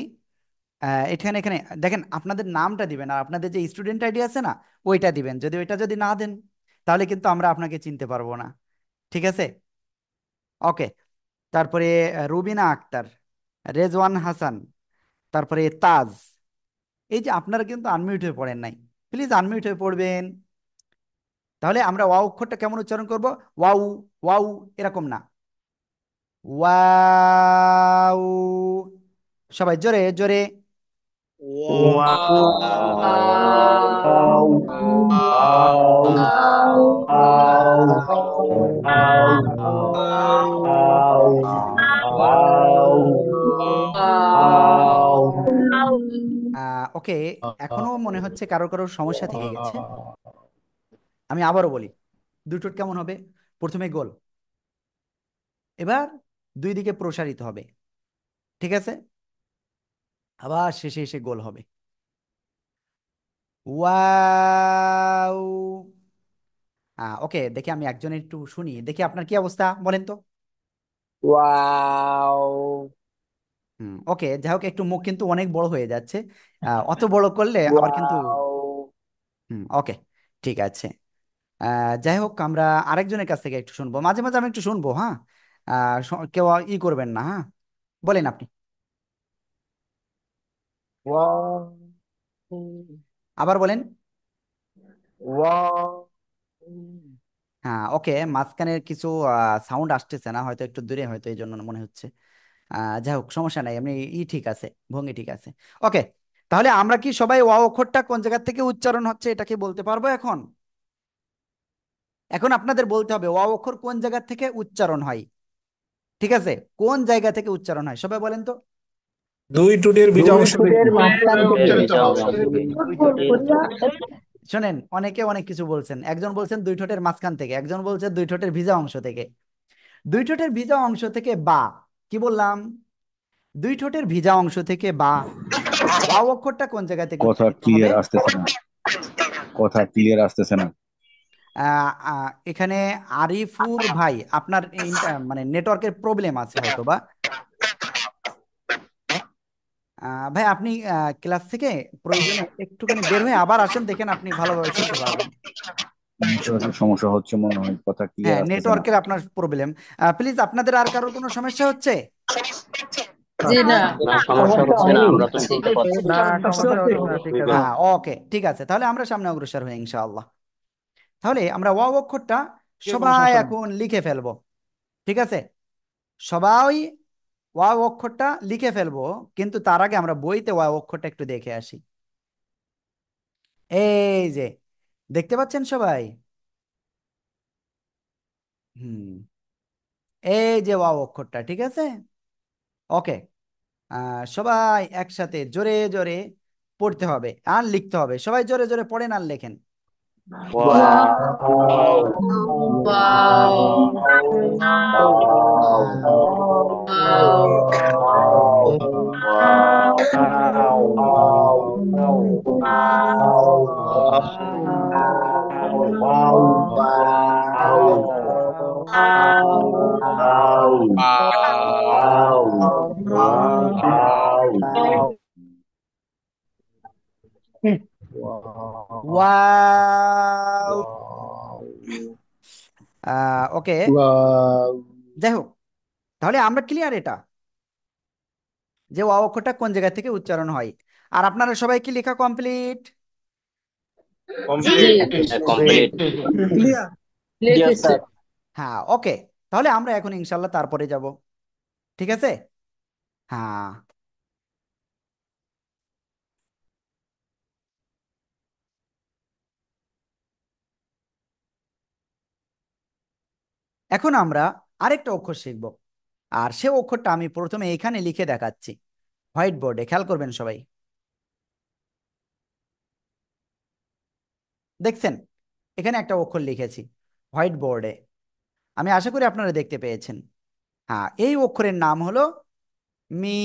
এখানে এখানে দেখেন আপনাদের নামটা দিবেন আর আপনাদের যে স্টুডেন্ট আইডি আছে না ওইটা দিবেন যদি ওইটা যদি না দেন তাহলে কিন্তু আমরা আপনাকে চিনতে পারবো না ঠিক আছে ওকে তারপরে রুবিনা আক্তার রেজওয়ান হাসান তারপরে তাজ এই যে আপনারা কিন্তু আনমিউট হয়ে পড়েন নাই প্লিজ আনমিউট হয়ে পড়বেন তাহলে আমরা ওয়া অক্ষরটা কেমন উচ্চারণ করব ওয়াউ ওয়াউ এরকম না ওয়াউ সবাই জোরে জোরে ওয়াউ ওকে এখনো মনে হচ্ছে কারো কারো সমস্যা থেকে গেছে আমি আবারও বলি দুটোর কেমন হবে প্রথমে গোল এবার দুই দিকে প্রসারিত হবে ঠিক আছে আবার শেষে এসে গোল হবে ওয়াও ওকে দেখি আমি একজনের একটু শুনি দেখি আপনার কি অবস্থা বলেন তো ওয়াও হুম ওকে যাই হোক একটু মুখ কিন্তু অনেক বড় হয়ে যাচ্ছে অত বড় করলে আবার কিন্তু ওয়াও হুম ওকে ঠিক আছে আহ, যাই হোক আমরা আরেকজনের কাছ থেকে একটু শুনবো মাঝে মাঝে আমি একটু শুনবো হ্যাঁ কেউ ই করবেন না হ্যাঁ বলেন আপনি ওয়াও আবার বলেন ওয়াও হ্যাঁ ওকে মাঝখানে কিছু সাউন্ড আসতেছে না হয়তো একটু দূরে হয়তো এই জন্য মনে হচ্ছে যাই হোক সমস্যা নাই এমনি ই ঠিক আছে ভঙ্গি ঠিক আছে ওকে তাহলে আমরা কি সবাই ওয়া অক্ষরটা কোন জায়গা থেকে উচ্চারণ হচ্ছে এটা কি বলতে পারবো এখন এখন আপনাদের বলতে হবে ওয়া অক্ষর কোন জায়গা থেকে উচ্চারণ হয় ঠিক আছে কোন জায়গা থেকে উচ্চারণ হয় সবাই বলেন তো দুই টুটের হ্যাঁ, হ্যাঁ, হ্যাঁ, শোনেন অনেকে অনেক কিছু বলছেন একজন বলছেন দুই ঠোঁটের মাঝখান থেকে একজন বলছেন দুই ঠোঁটের ভিজা অংশ থেকে দুই ঠোঁটের ভিজা অংশ থেকে বা কি বললাম দুই ঠোঁটের ভিজা অংশ থেকে বা বা অক্ষরটা কোন জায়গা থেকে কথা ক্লিয়ার আসতেছে না কথা ক্লিয়ার আসতেছে না এখানে আরিফুর ভাই আপনার মানে নেটওয়ার্কের প্রবলেম আছে হয়তো বা ভাই আপনি ক্লাস থেকে প্রয়োজনে একটুখানি বের হয়ে আবার আসেন দেখেন আপনি ভালোভাবে শুনতে পারবেন সমস্যা হচ্ছে মনে হয় কথা কি হ্যাঁ নেটওয়ার্কের আপনার প্রবলেম প্লিজ আপনাদের আর কারোর কোনো সমস্যা হচ্ছে ওকে হ্যাঁ, ঠিক আছে তাহলে আমরা সামনে অগ্রসর হই ইনশাআল্লাহ তাহলে আমরা অক্ষরটা সবাই এখন লিখে ফেলবো ঠিক আছে সবাই ওয়া অক্ষরটা লিখে ফেলবো কিন্তু তার আগে আমরা বইতে ওয়া অক্ষরটা একটু দেখে আসি এই যে দেখতে পাচ্ছেন সবাই হুম এই যে ওয়াও অক্ষরটা ঠিক আছে ওকে সবাই একসাথে জোরে জোরে পড়তে হবে আর লিখতে হবে সবাই জোরে জোরে পড়েন আর লেখেন Wow. ওকে যাই হোক তাহলে আমরা ক্লিয়ার এটা যে ওয়া অক্ষরটা কোন জায়গা থেকে উচ্চারণ হয় আর আপনারা সবাই কি লেখা কমপ্লিট হ্যাঁ ওকে তাহলে আমরা এখন ইনশাল্লাহ তারপরে যাব ঠিক আছে হ্যাঁ এখন আমরা আরেকটা অক্ষর শিখব আর সে অক্ষরটা আমি প্রথমে এখানে লিখে দেখাচ্ছি হোয়াইট বোর্ডে খেয়াল করবেন সবাই দেখছেন এখানে একটা অক্ষর লিখেছি হোয়াইট বোর্ডে আমি আশা করি আপনারা দেখতে পেয়েছেন হ্যাঁ এই অক্ষরের নাম হলো মি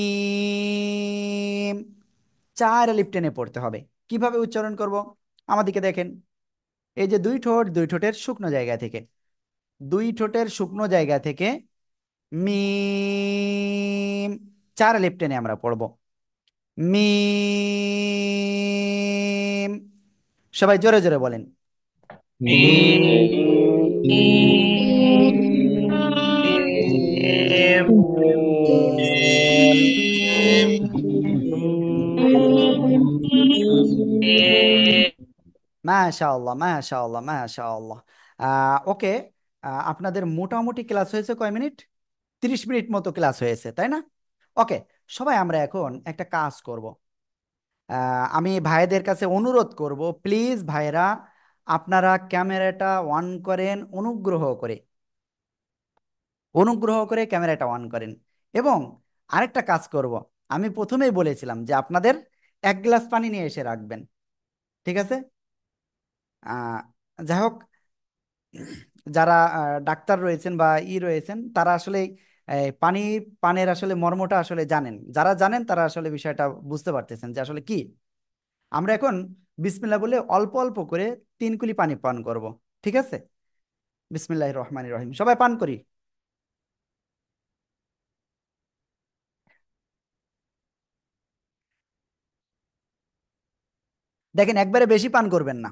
চার লিপটেনে পড়তে হবে কিভাবে উচ্চারণ করব আমাদেরকে দেখেন এই যে দুই ঠোঁট দুই ঠোঁটের শুকনো জায়গা থেকে দুই ঠোঁটের শুকনো জায়গা থেকে মিম চার লিপটেনে আমরা পড়ব মি সবাই জোরে জোরে বলেন মাশাআল্লাহ মাশাআল্লাহ মাশাআল্লাহ ওকে আপনাদের মোটামুটি ক্লাস হয়েছে কয় মিনিট তিরিশ মিনিট মতো ক্লাস হয়েছে তাই না ওকে সবাই আমরা এখন একটা কাজ করব আমি ভাইদের কাছে অনুরোধ করব প্লিজ ভাইরা আপনারা ক্যামেরাটা অন করেন অনুগ্রহ করে অনুগ্রহ করে ক্যামেরাটা অন করেন এবং আরেকটা কাজ করব আমি প্রথমেই বলেছিলাম যে আপনাদের এক গ্লাস পানি নিয়ে এসে রাখবেন ঠিক আছে যাই হোক যারা ডাক্তার রয়েছেন বা ই রয়েছেন তারা আসলে পানি পানের আসলে মর্মটা আসলে জানেন যারা জানেন তারা আসলে বিষয়টা বুঝতে পারতেছেন যে আসলে কি আমরা এখন বিসমিল্লা বলে অল্প অল্প করে তিন কুলি পানি পান করব ঠিক আছে বিসমিল্লাহ রহমান রহিম সবাই পান করি দেখেন একবারে বেশি পান করবেন না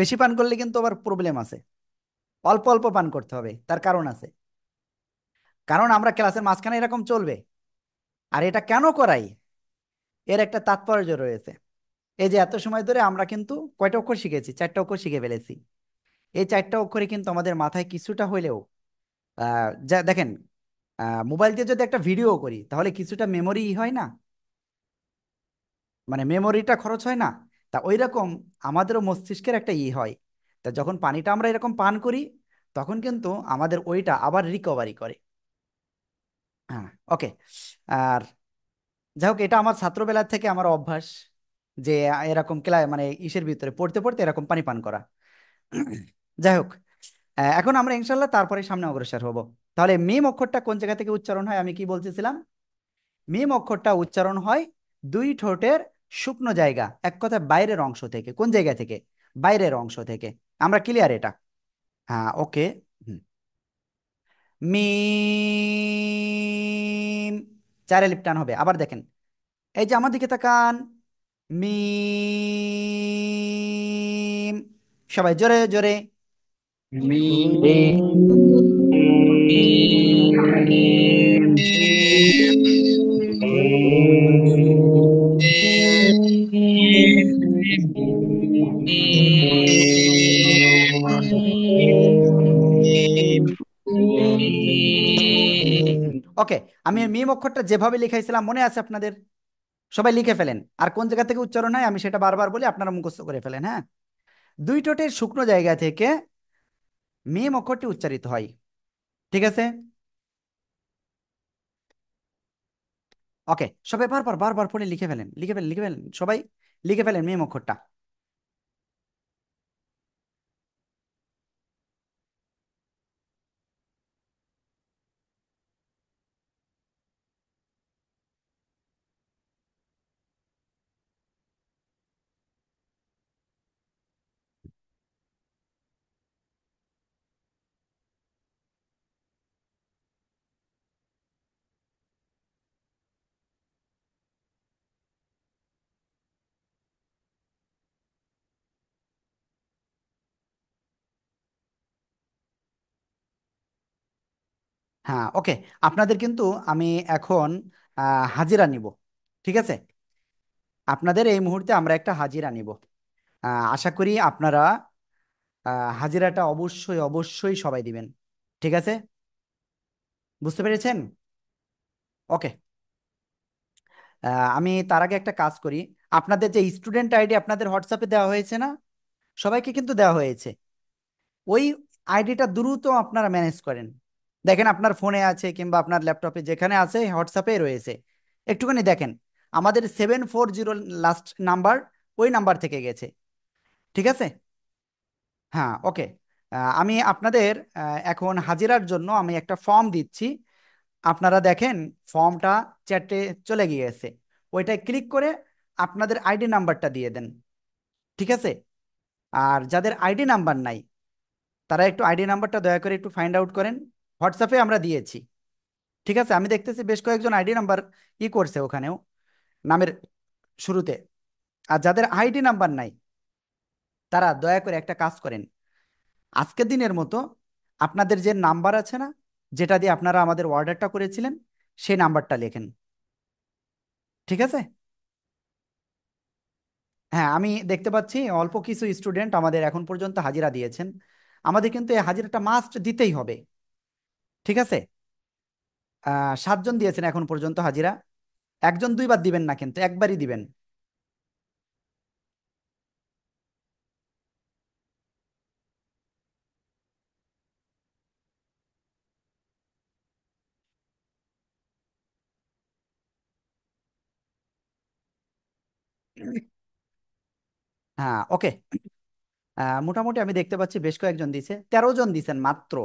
বেশি পান করলে কিন্তু আবার প্রবলেম আছে অল্প অল্প পান করতে হবে তার কারণ আছে কারণ আমরা ক্লাসের মাঝখানে এরকম চলবে আর এটা কেন করাই এর একটা তাৎপর্য রয়েছে এই যে এত সময় ধরে আমরা কিন্তু কয়টা অক্ষর শিখেছি চারটা অক্ষর শিখে ফেলেছি এই চারটা অক্ষরে কিন্তু আমাদের মাথায় কিছুটা হইলেও যা দেখেন মোবাইল দিয়ে যদি একটা ভিডিও করি তাহলে কিছুটা মেমোরি হয় না মানে মেমোরিটা খরচ হয় না তা ওই রকম আমাদেরও মস্তিষ্কের একটা ই হয় তা যখন পানিটা আমরা এরকম পান করি তখন কিন্তু আমাদের ওইটা আবার রিকভারি করে হ্যাঁ ওকে আর যাই হোক এটা আমার ছাত্রবেলা থেকে আমার অভ্যাস যে এরকম ক্লা মানে ইসের ভিতরে পড়তে পড়তে এরকম পানি পান করা যাই হোক এখন আমরা ইনশাল্লাহ তারপরে সামনে অগ্রসর হব তাহলে মিম অক্ষরটা কোন জায়গা থেকে উচ্চারণ হয় আমি কি বলতেছিলাম মিম অক্ষরটা উচ্চারণ হয় দুই ঠোঁটের শুকনো জায়গা এক কথা বাইরের অংশ থেকে কোন জায়গা থেকে বাইরের অংশ থেকে আমরা ক্লিয়ার এটা হ্যাঁ ওকে মিম চারে লিপটান টান হবে আবার দেখেন এই যে আমার দিকে তাকান মিম সবাই জোরে জোরে মিম ওকে আমি মিম অক্ষরটা যেভাবে লিখাইছিলাম মনে আছে আপনাদের সবাই লিখে ফেলেন আর কোন জায়গা থেকে উচ্চারণ হয় আমি সেটা বারবার বলি আপনারা মুখস্থ করে ফেলেন হ্যাঁ দুই টোটের শুকনো জায়গা থেকে মিম অক্ষরটি উচ্চারিত হয় ঠিক আছে ওকে সবাই বারবার বারবার পড়ে লিখে ফেলেন লিখে ফেলেন লিখে ফেলেন সবাই লিখে ফেলেন মিম অক্ষরটা হ্যাঁ ওকে আপনাদের কিন্তু আমি এখন হাজিরা নিব ঠিক আছে আপনাদের এই মুহূর্তে আমরা একটা হাজিরা নিব আশা করি আপনারা হাজিরাটা অবশ্যই অবশ্যই সবাই দিবেন ঠিক আছে বুঝতে পেরেছেন ওকে আমি তার আগে একটা কাজ করি আপনাদের যে স্টুডেন্ট আইডি আপনাদের হোয়াটসঅ্যাপে দেওয়া হয়েছে না সবাইকে কিন্তু দেওয়া হয়েছে ওই আইডিটা দ্রুত আপনারা ম্যানেজ করেন দেখেন আপনার ফোনে আছে কিংবা আপনার ল্যাপটপে যেখানে আছে হোয়াটসঅ্যাপে রয়েছে একটুখানি দেখেন আমাদের seven four zero last number ওই নাম্বার থেকে গেছে ঠিক আছে হ্যাঁ ওকে আমি আপনাদের এখন হাজিরার জন্য আমি একটা ফর্ম দিচ্ছি আপনারা দেখেন ফর্মটা চ্যাটে চলে গিয়েছে ওইটায় ক্লিক করে আপনাদের আইডি নাম্বারটা দিয়ে দেন ঠিক আছে আর যাদের আইডি নাম্বার নাই তারা একটু আইডি নাম্বারটা দয়া করে একটু ফাইন্ড আউট করেন হোয়াটসঅ্যাপে আমরা দিয়েছি ঠিক আছে আমি দেখতেছি বেশ কয়েকজন আইডি নাম্বার ই করছে ওখানেও নামের শুরুতে আর যাদের আইডি নাম্বার নাই তারা দয়া করে একটা কাজ করেন আজকের দিনের মতো আপনাদের যে নাম্বার আছে না যেটা দিয়ে আপনারা আমাদের অর্ডারটা করেছিলেন সেই নাম্বারটা লেখেন ঠিক আছে হ্যাঁ আমি দেখতে পাচ্ছি অল্প কিছু স্টুডেন্ট আমাদের এখন পর্যন্ত হাজিরা দিয়েছেন আমাদের কিন্তু এই হাজিরাটা মাস্ট দিতেই হবে ঠিক আছে সাতজন দিয়েছেন এখন পর্যন্ত হাজিরা একজন দুইবার দিবেন না কিন্তু একবারই দিবেন হ্যাঁ ওকে মোটামুটি আমি দেখতে পাচ্ছি বেশ কয়েকজন দিছে তেরো জন দিছেন মাত্র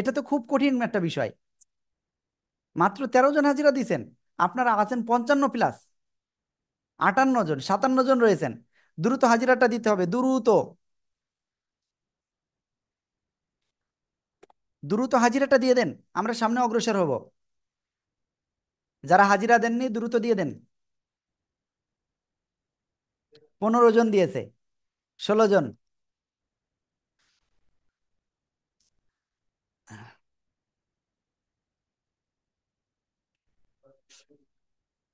এটা তো খুব কঠিন একটা বিষয় মাত্র তেরো জন হাজিরা দিয়েছেন আপনারা আছেন পঞ্চান্ন প্লাস আটান্ন জন সাতান্ন জন রয়েছেন দ্রুত হাজিরাটা দিতে হবে দ্রুত দ্রুত হাজিরাটা দিয়ে দেন আমরা সামনে অগ্রসর হব যারা হাজিরা দেননি দ্রুত দিয়ে দেন পনেরো জন দিয়েছে ষোলো জন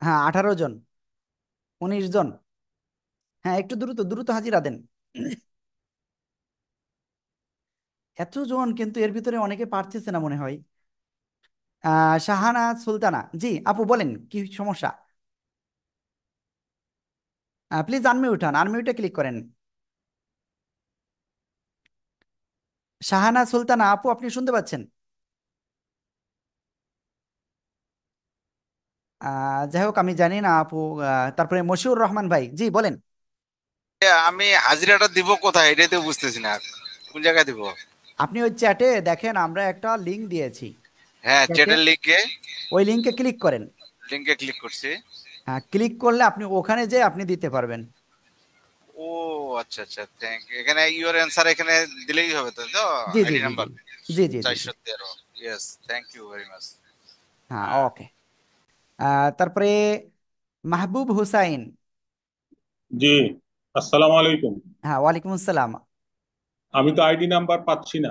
হ্যাঁ আঠারো জন উনিশ জন হ্যাঁ একটু দ্রুত দ্রুত হাজিরা দেন এতজন কিন্তু এর ভিতরে অনেকে পারছে না মনে হয় আহ শাহানা সুলতানা জি আপু বলেন কি সমস্যা প্লিজ আনমিউট উঠান আনমিউটে ক্লিক করেন শাহানা সুলতানা আপু আপনি শুনতে পাচ্ছেন আহ যাই হোক আমি জানি না আপু তারপরে মশিউর রহমান ভাই জি বলেন আমি হাজিরাটা দিব কোথায় এটাই তো বুঝতেছি না কোন জায়গায় দিব আপনি ওই চ্যাটে দেখেন আমরা একটা লিংক দিয়েছি হ্যাঁ চ্যাটে চ্যাটের লিঙ্কে ওই লিংকে ক্লিক করেন লিঙ্কে ক্লিক করছি হ্যাঁ ক্লিক করলে আপনি ওখানে যে আপনি দিতে পারবেন ও আচ্ছা আচ্ছা থ্যাংক ইউ এখানে ইউর অ্যান্সার এখানে দিলেই হবে তো তো জি জি আইডি জি জি নাম্বার জি জি জি চারশো তেরো yes thank you very much হ্যাঁ ওকে হ্যাঁ। তারপরে মাহবুব হুসাইন জি আসসালাম আলাইকুম হ্যাঁ ওয়ালাইকুম আসসালাম আমি তো আইডি নাম্বার পাচ্ছি না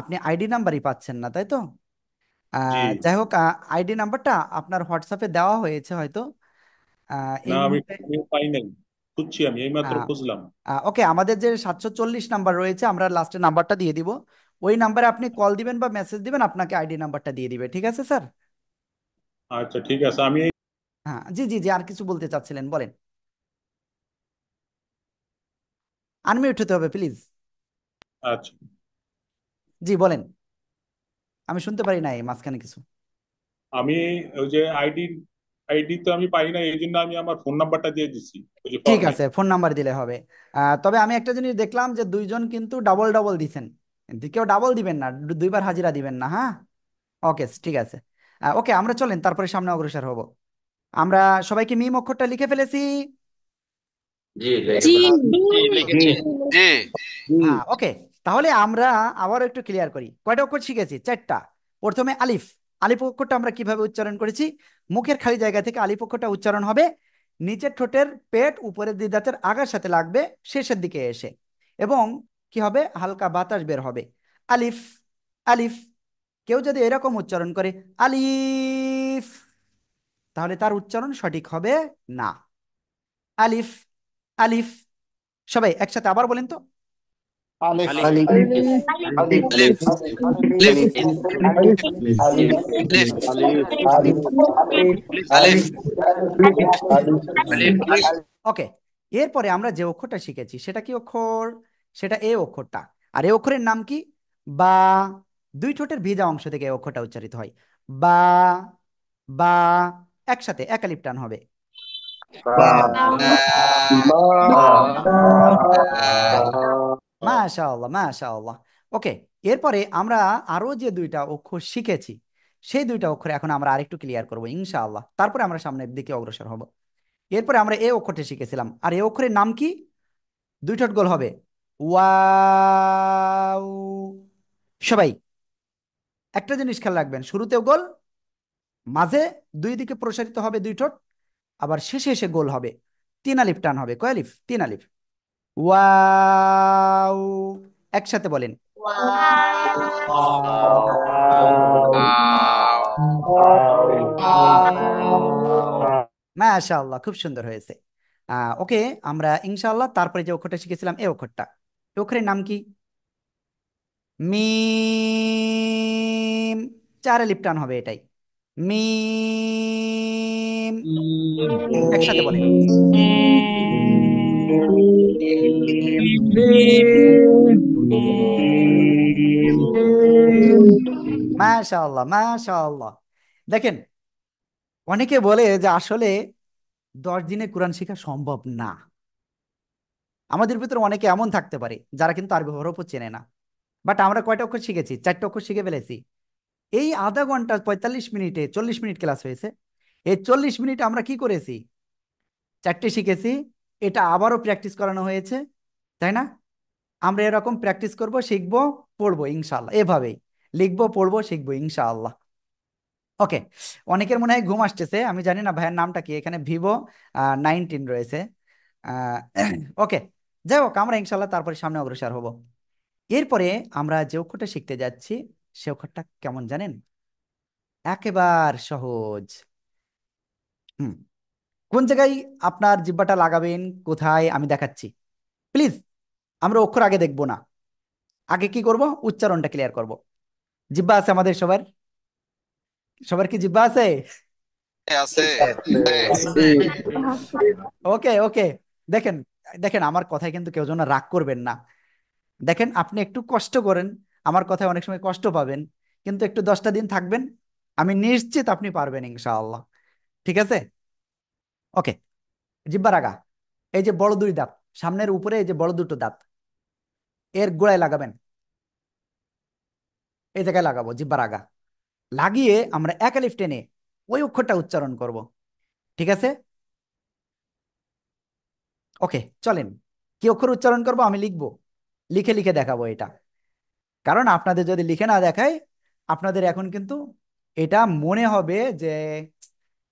আপনি আইডি নাম্বারই পাচ্ছেন না তাই তো জি যাই হোক আইডি নাম্বারটা আপনার হোয়াটসঅ্যাপে দেওয়া হয়েছে হয়তো না আমি মুহূর্তে আমি পাই নাই খুঁজছি আমি এই মাত্র খুঁজলাম ওকে আমাদের যে সাতশো চল্লিশ নাম্বার রয়েছে আমরা লাস্টে নাম্বারটা দিয়ে দিব ওই নাম্বারে আপনি কল দিবেন বা মেসেজ দিবেন আপনাকে আইডি নাম্বারটা দিয়ে দিবে ঠিক আছে স্যার আচ্ছা ঠিক আছে আমি হ্যাঁ জি জি জি আর কিছু বলতে চাচ্ছিলেন বলেন আনমিউট হতে হবে প্লিজ আচ্ছা জি বলেন আমি শুনতে পারি নাই মাঝখানে কিছু আমি ওই যে আইডি আইডি তো আমি পাই না এই জন্য আমি আমার ফোন নাম্বারটা দিয়ে দিছি ঠিক আছে ফোন নাম্বার দিলে হবে তবে আমি একটা জিনিস দেখলাম যে দুইজন কিন্তু ডাবল ডাবল দিছেন কেউ ডাবল দিবেন না দুইবার হাজিরা দিবেন না হ্যাঁ ওকে ঠিক আছে ওকে আমরা চলেন তারপরে সামনে অগ্রসর হব আমরা সবাইকে মিম অক্ষরটা লিখে ফেলেছি ওকে তাহলে আমরা আবার একটু ক্লিয়ার করি কয়টা অক্ষর শিখেছি চারটা প্রথমে আলিফ আলিফ অক্ষরটা আমরা কিভাবে উচ্চারণ করেছি মুখের খালি জায়গা থেকে আলিফ অক্ষরটা উচ্চারণ হবে নিচের ঠোঁটের পেট উপরের দিদাতের আগার সাথে লাগবে শেষের দিকে এসে এবং কি হবে হালকা বাতাস বের হবে আলিফ আলিফ কেউ যদি এরকম উচ্চারণ করে আলিফ তাহলে তার উচ্চারণ সঠিক হবে না আলিফ আলিফ সবাই একসাথে আবার বলেন তো ওকে এরপরে আমরা যে অক্ষরটা শিখেছি সেটা কি অক্ষর সেটা এ অক্ষরটা আর এ অক্ষরের নাম কি বা দুই ঠোঁটের ভিজা অংশ থেকে অক্ষরটা উচ্চারিত হয় বা বা একসাথে একালিপ টান হবে মাশাআল্লাহ ওকে এরপরে আমরা আরো যে দুইটা অক্ষর শিখেছি সেই দুইটা অক্ষর এখন আমরা আরেকটু ক্লিয়ার করবো ইনশাআল্লাহ তারপরে আমরা সামনের দিকে অগ্রসর হব এরপরে আমরা এই অক্ষরটি শিখেছিলাম আর এই অক্ষরের নাম কি দুই ঠোঁট গোল হবে ওয়া সবাই একটা জিনিস খেয়াল রাখবেন শুরুতেও গোল মাঝে দুই দিকে প্রসারিত হবে দুই ঠোঁট আবার শেষে এসে গোল হবে তিন আলিফ টান হবে কয় আলিফ তিন আলিফ ওয়াও একসাথে বলেন মাশাআল্লাহ খুব সুন্দর হয়েছে ওকে আমরা ইনশাআল্লাহ তারপরে যে অক্ষরটা শিখেছিলাম এই অক্ষরটা অক্ষরের নাম কি মিম চারে লিপটান হবে এটাই মিম একসাথে বলে মাশাআল্লাহ মাশাআল্লাহ দেখেন অনেকে বলে যে আসলে দশ দিনে কোরআন শেখা সম্ভব না আমাদের ভিতরে অনেকে এমন থাকতে পারে যারা কিন্তু আরবি হরফও চেনে না বাট আমরা কয়টা অক্ষর শিখেছি চারটা অক্ষর শিখে ফেলেছি এই আধা ঘন্টা পঁয়তাল্লিশ মিনিটে চল্লিশ মিনিট ক্লাস হয়েছে এই চল্লিশ মিনিট আমরা কি করেছি চারটে শিখেছি এটা আবারও প্র্যাকটিস করানো হয়েছে তাই না আমরা এরকম প্র্যাকটিস করব শিখব পড়বো ইনশাল্লাহ এভাবেই লিখবো পড়বো শিখবো ইনশাআল্লাহ ওকে অনেকের মনে হয় ঘুম আসতেছে আমি জানি না ভাইয়ের নামটা কি এখানে ভিভো নাইনটিন রয়েছে ওকে যাই হোক আমরা ইনশাল্লাহ তারপরে সামনে অগ্রসর হব এরপরে আমরা যে অক্ষরটা শিখতে যাচ্ছি সে অক্ষরটা কেমন জানেন একেবার সহজ হুম কোন জায়গায় আপনার জিব্বাটা লাগাবেন কোথায় আমি দেখাচ্ছি প্লিজ আমরা অক্ষর আগে দেখব না আগে কি করব উচ্চারণটা ক্লিয়ার করব জিব্বা আছে আমাদের সবার সবার কি জিব্বা আছে ওকে ওকে দেখেন দেখেন আমার কথায় কিন্তু কেউ যেন রাগ করবেন না দেখেন আপনি একটু কষ্ট করেন আমার কথায় অনেক সময় কষ্ট পাবেন কিন্তু একটু দশটা দিন থাকবেন আমি নিশ্চিত আপনি পারবেন ইনশাআল্লাহ ঠিক আছে ওকে জিব্বা রাগা এই যে বড় দুই দাঁত সামনের উপরে এই যে বড় দুটো দাঁত এর গোড়ায় লাগাবেন এই জায়গায় লাগাবো জিব্বা রাগা লাগিয়ে আমরা একালিফ টেনে ওই অক্ষরটা উচ্চারণ করব ঠিক আছে ওকে চলেন কি অক্ষর উচ্চারণ করব আমি লিখবো লিখে লিখে দেখাবো এটা কারণ আপনাদের যদি লিখে না দেখায় আপনাদের এখন কিন্তু এটা মনে হবে যে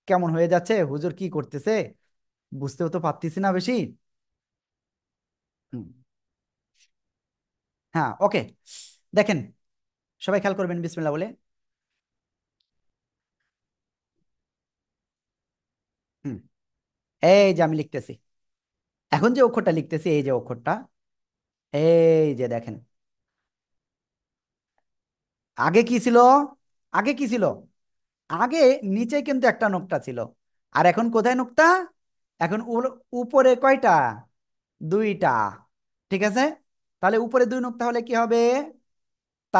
কেমন হয়ে যাচ্ছে হুজুর কি করতেছে বুঝতেও তো পারতেছি না বেশি হ্যাঁ ওকে দেখেন সবাই খেয়াল করবেন বিসমিল্লা বলে এই যে আমি লিখতেছি এখন যে অক্ষরটা লিখতেছি এই যে অক্ষরটা এই যে দেখেন আগে কি ছিল আগে কি ছিল আগে নিচে কিন্তু একটা নোকটা ছিল আর এখন কোথায় নোকটা এখন উপরে কয়টা দুইটা ঠিক আছে তাহলে উপরে দুই নোকটা হলে কি হবে তা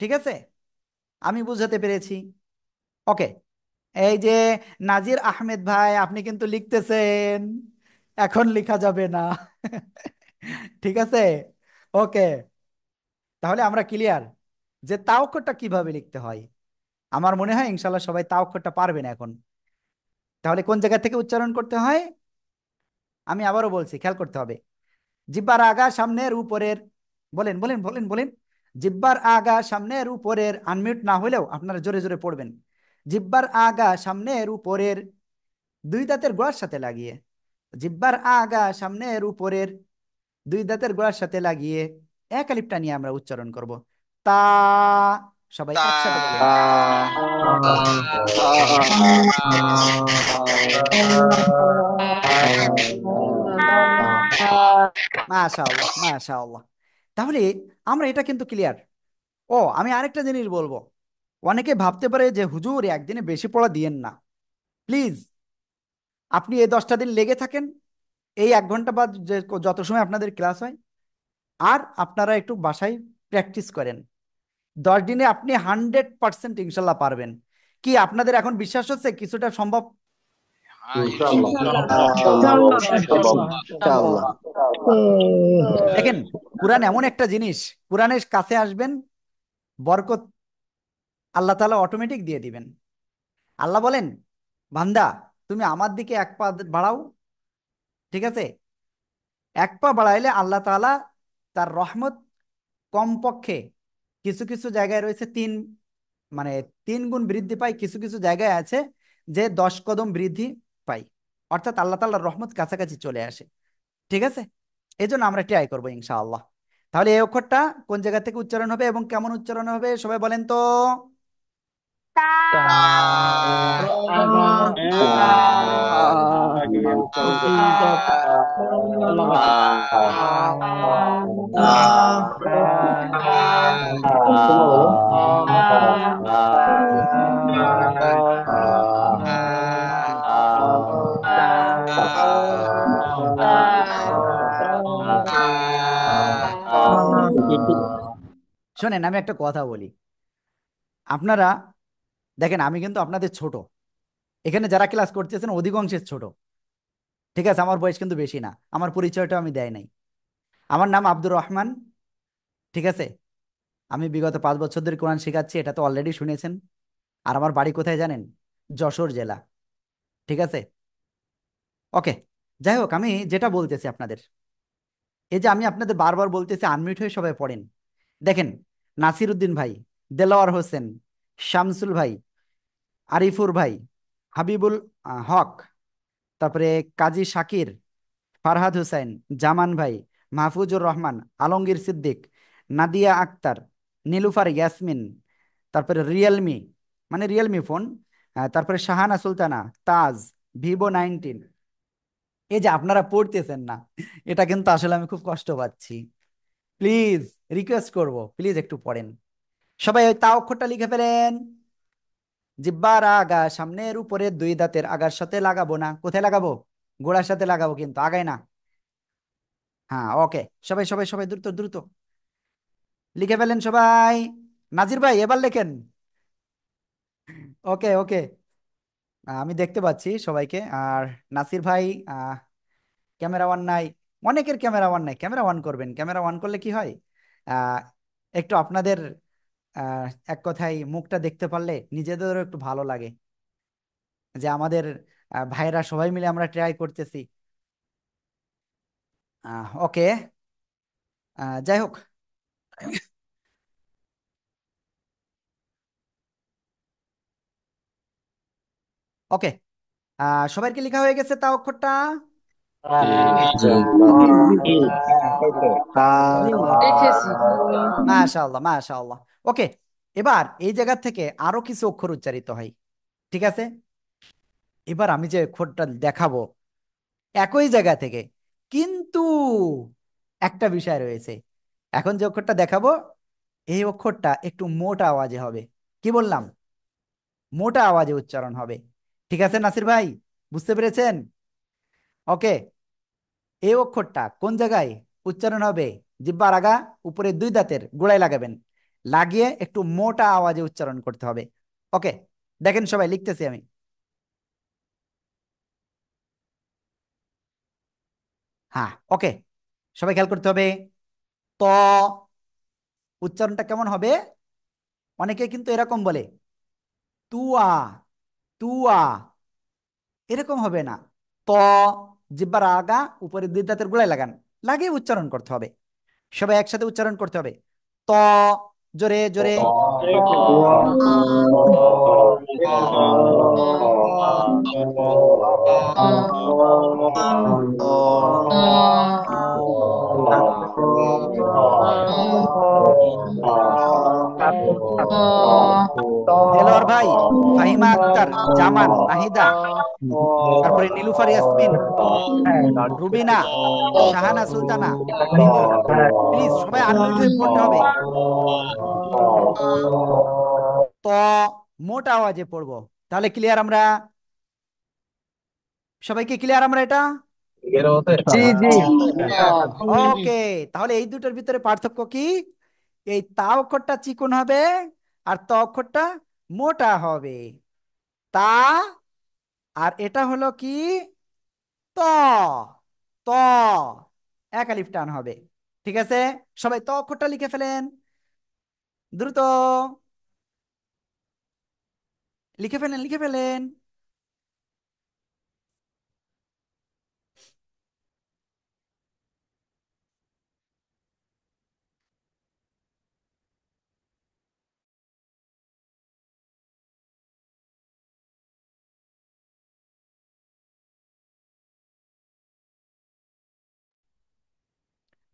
ঠিক আছে আমি বুঝাতে পেরেছি ওকে এই যে নাজির আহমেদ ভাই আপনি কিন্তু লিখতেছেন এখন লেখা যাবে না ঠিক আছে ওকে তাহলে আমরা ক্লিয়ার যে তাওকটা কিভাবে লিখতে হয় আমার মনে হয় ইনশাল্লাহ সবাই তাওকটা পারবে না এখন তাহলে কোন জায়গা থেকে উচ্চারণ করতে হয় আমি আবারও বলছি খেয়াল করতে হবে জিব্বার আগা সামনের উপরের বলেন বলেন বলেন বলেন জিব্বার আগা সামনের উপরের আনমিউট না হলেও আপনারা জোরে জোরে পড়বেন জিব্বার আগা সামনের উপরের দুই দাঁতের গোড়ার সাথে লাগিয়ে জিব্বার আগা সামনের উপরের দুই দাঁতের গোড়ার সাথে লাগিয়ে এক আলিপটা নিয়ে আমরা উচ্চারণ করব তা সবাই তাহলে আমরা এটা কিন্তু ক্লিয়ার ও আমি আরেকটা জিনিস বলবো অনেকে ভাবতে পারে যে হুজুর একদিনে বেশি পড়া দিয়েন না প্লিজ আপনি এই দশটা দিন লেগে থাকেন এই এক ঘন্টা বাদ যে যত সময় আপনাদের ক্লাস হয় আর আপনারা একটু বাসায় প্র্যাকটিস করেন দশ দিনে আপনি হান্ড্রেড পার্সেন্ট ইনশাল্লাহ পারবেন কি আপনাদের এখন বিশ্বাস হচ্ছে কিছুটা সম্ভব হ্যাঁ, দেখেন কোরআন এমন একটা জিনিস কোরআনের কাছে আসবেন বরকত আল্লাহ তালা অটোমেটিক দিয়ে দিবেন আল্লাহ বলেন বান্দা তুমি আমার দিকে এক পা বাড়াও ঠিক আছে এক পা বাড়াইলে আল্লাহ তালা তার রহমত কমপক্ষে কিছু কিছু জায়গায় রয়েছে তিন মানে তিন গুণ বৃদ্ধি পাই কিছু কিছু জায়গায় আছে যে দশ কদম বৃদ্ধি পাই অর্থাৎ আল্লাহ তাল্লাহ রহমত কাছাকাছি চলে আসে ঠিক আছে এই জন্য আমরা ট্রাই করবো ইনশাআল্লাহ তাহলে এই অক্ষরটা কোন জায়গা থেকে উচ্চারণ হবে এবং কেমন উচ্চারণ হবে সবাই বলেন তো শোনেন আমি একটা কথা বলি আপনারা দেখেন আমি কিন্তু আপনাদের ছোট এখানে যারা ক্লাস করতেছেন অধিকাংশের ছোট ঠিক আছে আমার বয়স কিন্তু বেশি না আমার পরিচয়টা আমি দেয় নাই আমার নাম আব্দুর রহমান ঠিক আছে আমি বিগত পাঁচ বছর ধরে কোরআন শেখাচ্ছি এটা তো অলরেডি শুনেছেন আর আমার বাড়ি কোথায় জানেন যশোর জেলা ঠিক আছে ওকে যাই হোক আমি যেটা বলতেছি আপনাদের এই যে আমি আপনাদের বারবার বলতেছি আনমিউট হয়ে সবাই পড়েন দেখেন নাসির উদ্দিন ভাই দেলোয়ার হোসেন শামসুল ভাই আরিফুর ভাই হাবিবুল হক তারপরে কাজী শাকির ফারহাদ হুসাইন জামান ভাই মাহফুজুর রহমান আলমগীর সিদ্দিক নাদিয়া আক্তার নীলুফার ইয়াসমিন তারপরে রিয়েলমি মানে রিয়েলমি ফোন তারপরে শাহানা সুলতানা তাজ ভিভো নাইনটিন এই যে আপনারা পড়তেছেন না এটা কিন্তু আসলে আমি খুব কষ্ট পাচ্ছি প্লিজ রিকোয়েস্ট করব প্লিজ একটু পড়েন সবাই ওই তা অক্ষরটা লিখে ফেলেন জিব্বার আগা সামনের উপরে দুই দাঁতের আগার সাথে লাগাবো না কোথায় লাগাবো গোড়ার সাথে লাগাবো কিন্তু আগায় না হ্যাঁ ওকে সবাই সবাই সবাই দ্রুত দ্রুত লিখে ফেলেন সবাই নাজির ভাই এবার লেখেন ওকে ওকে আমি দেখতে পাচ্ছি সবাইকে আর নাসির ভাই ক্যামেরা ওয়ান নাই অনেকের ক্যামেরা ওয়ান নাই ক্যামেরা ওয়ান করবেন ক্যামেরা ওয়ান করলে কি হয় একটু আপনাদের এক কথায় মুখটা দেখতে পারলে নিজেদেরও একটু ভালো লাগে যে আমাদের ভাইরা সবাই মিলে আমরা ট্রাই করতেছি ওকে যাই হোক ওকে আহ সবাইকে লেখা হয়ে গেছে তা অক্ষরটা ওকে এবার এই জায়গা থেকে আরো কিছু অক্ষর উচ্চারিত হয় ঠিক আছে এবার আমি যে অক্ষরটা দেখাবো একই জায়গা থেকে কিন্তু একটা বিষয় রয়েছে এখন যে অক্ষরটা দেখাবো এই অক্ষরটা একটু মোটা আওয়াজে হবে কি বললাম মোটা আওয়াজে উচ্চারণ হবে ঠিক আছে নাসির ভাই বুঝতে পেরেছেন ওকে এ অক্ষরটা কোন জায়গায় উচ্চারণ হবে জিব্বার আগা উপরে দুই দাঁতের গোড়ায় লাগাবেন লাগিয়ে একটু মোটা আওয়াজে উচ্চারণ করতে হবে ওকে দেখেন সবাই লিখতেছি আমি হ্যাঁ ওকে সবাই খেয়াল করতে হবে ত উচ্চারণটা কেমন হবে অনেকে কিন্তু এরকম বলে তুয়া তুয়া এরকম হবে না ত জিব্বার আগা উপরে দুই দাঁতের গোড়ায় লাগান লাগিয়ে উচ্চারণ করতে হবে সবাই একসাথে উচ্চারণ করতে হবে ত জোরে জোরে ভাই ফাহিমা আক্তার জামান আহিদা তারপরে নীলুফার ইয়াসমিন রুবিনা শাহানা সুলতানা প্লিজ সবাই আনমিউট হয়ে পড়তে হবে তো মোট আওয়াজে পড়ব তাহলে ক্লিয়ার আমরা সবাইকে ক্লিয়ার আমরা এটা ওকে তাহলে এই দুটোর ভিতরে পার্থক্য কি এই তা অক্ষরটা চিকন হবে আর ত অক্ষরটা মোটা হবে তা আর এটা হলো কি ত ত এক আলিফ টান হবে ঠিক আছে সবাই ত অক্ষরটা লিখে ফেলেন দ্রুত লিখে ফেলেন লিখে ফেলেন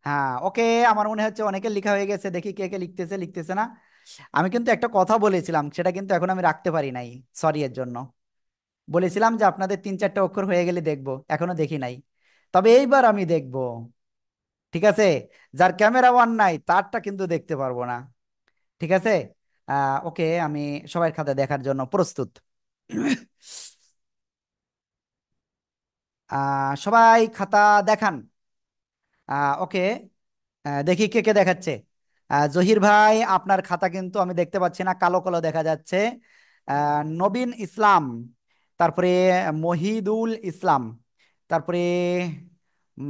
হ্যাঁ ওকে আমার মনে হচ্ছে অনেকে লিখা হয়ে গেছে দেখি কে কে লিখতেছে লিখতেছে না আমি কিন্তু একটা কথা বলেছিলাম সেটা কিন্তু এখন আমি রাখতে পারি নাই সরি এর জন্য বলেছিলাম যে আপনাদের তিন চারটা অক্ষর হয়ে গেলে দেখব এখনো দেখি নাই তবে এইবার আমি দেখব ঠিক আছে যার ক্যামেরা ওয়ান নাই তারটা কিন্তু দেখতে পারবো না ঠিক আছে ওকে আমি সবাই খাতা দেখার জন্য প্রস্তুত সবাই খাতা দেখান ওকে দেখি কে কে দেখাচ্ছে জহির ভাই আপনার খাতা কিন্তু আমি দেখতে পাচ্ছি না কালো কালো দেখা যাচ্ছে নবীন ইসলাম তারপরে মহিদুল ইসলাম তারপরে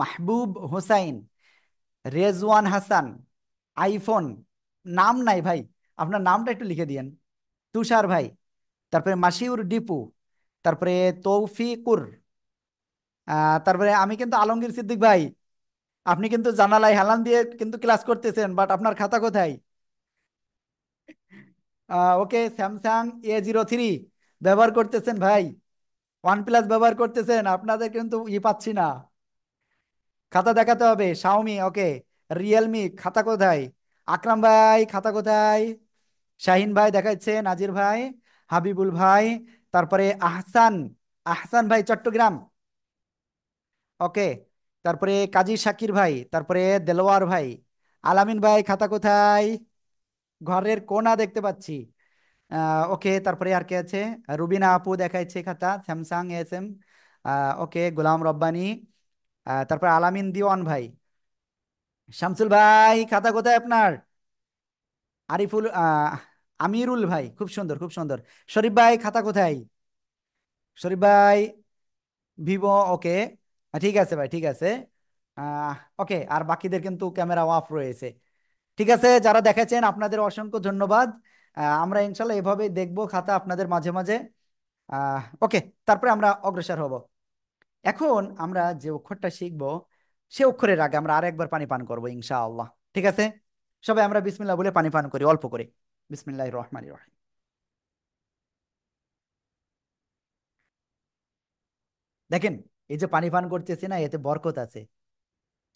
মাহবুব হোসাইন রেজওয়ান হাসান আইফোন নাম নাই ভাই আপনার নামটা একটু লিখে দিয়েন তুষার ভাই তারপরে মাসিউর ডিপু তারপরে তৌফিকুর তারপরে আমি কিন্তু আলমগীর সিদ্দিক ভাই আপনি কিন্তু জানালায় হেলান দিয়ে কিন্তু ক্লাস করতেছেন বাট আপনার খাতা কোথায় okay Samsung A zero three ব্যবহার করতেছেন ভাই ওয়ান প্লাস ব্যবহার করতেছেন আপনাদের কিন্তু ই পাচ্ছি না খাতা দেখাতে হবে শাওমি ওকে রিয়েলমি খাতা কোথায় আকরাম ভাই খাতা কোথায় শাহিন ভাই দেখাচ্ছে নাজির ভাই হাবিবুল ভাই তারপরে আহসান আহসান ভাই চট্টগ্রাম ওকে তারপরে কাজী সাকির ভাই তারপরে দেলোয়ার ভাই আলামিন ভাই খাতা কোথায় ঘরের কোনা দেখতে পাচ্ছি ওকে তারপরে আর কে আছে রুবিনা আপু দেখাইছে খাতা Samsung S M okay Golam Rabbani তারপরে আলামিন দিওয়ান ভাই শামসুল ভাই খাতা কোথায় আপনার আরিফুল আমিরুল ভাই খুব সুন্দর খুব সুন্দর শরীফ ভাই খাতা কোথায় শরীফ ভাই ভিভো ওকে ঠিক আছে ভাই ঠিক আছে ওকে আর বাকিদের কিন্তু ক্যামেরা অফ রয়েছে ঠিক আছে যারা দেখেছেন আপনাদের অসংখ্য ধন্যবাদ আমরা ইনশাল্লাহ এভাবেই দেখব খাতা আপনাদের মাঝে মাঝে ওকে তারপরে আমরা অগ্রসর হব এখন আমরা যে অক্ষরটা শিখব সে অক্ষরের আগে আমরা আর একবার পানি পান করবো ইনশাআল্লাহ ঠিক আছে সবাই আমরা বিসমিল্লা বলে পানি পান করি অল্প করে বিসমিল্লাহ রহমান রহিম দেখেন এই যে পানি পান করতেছি না এতে বরকত আছে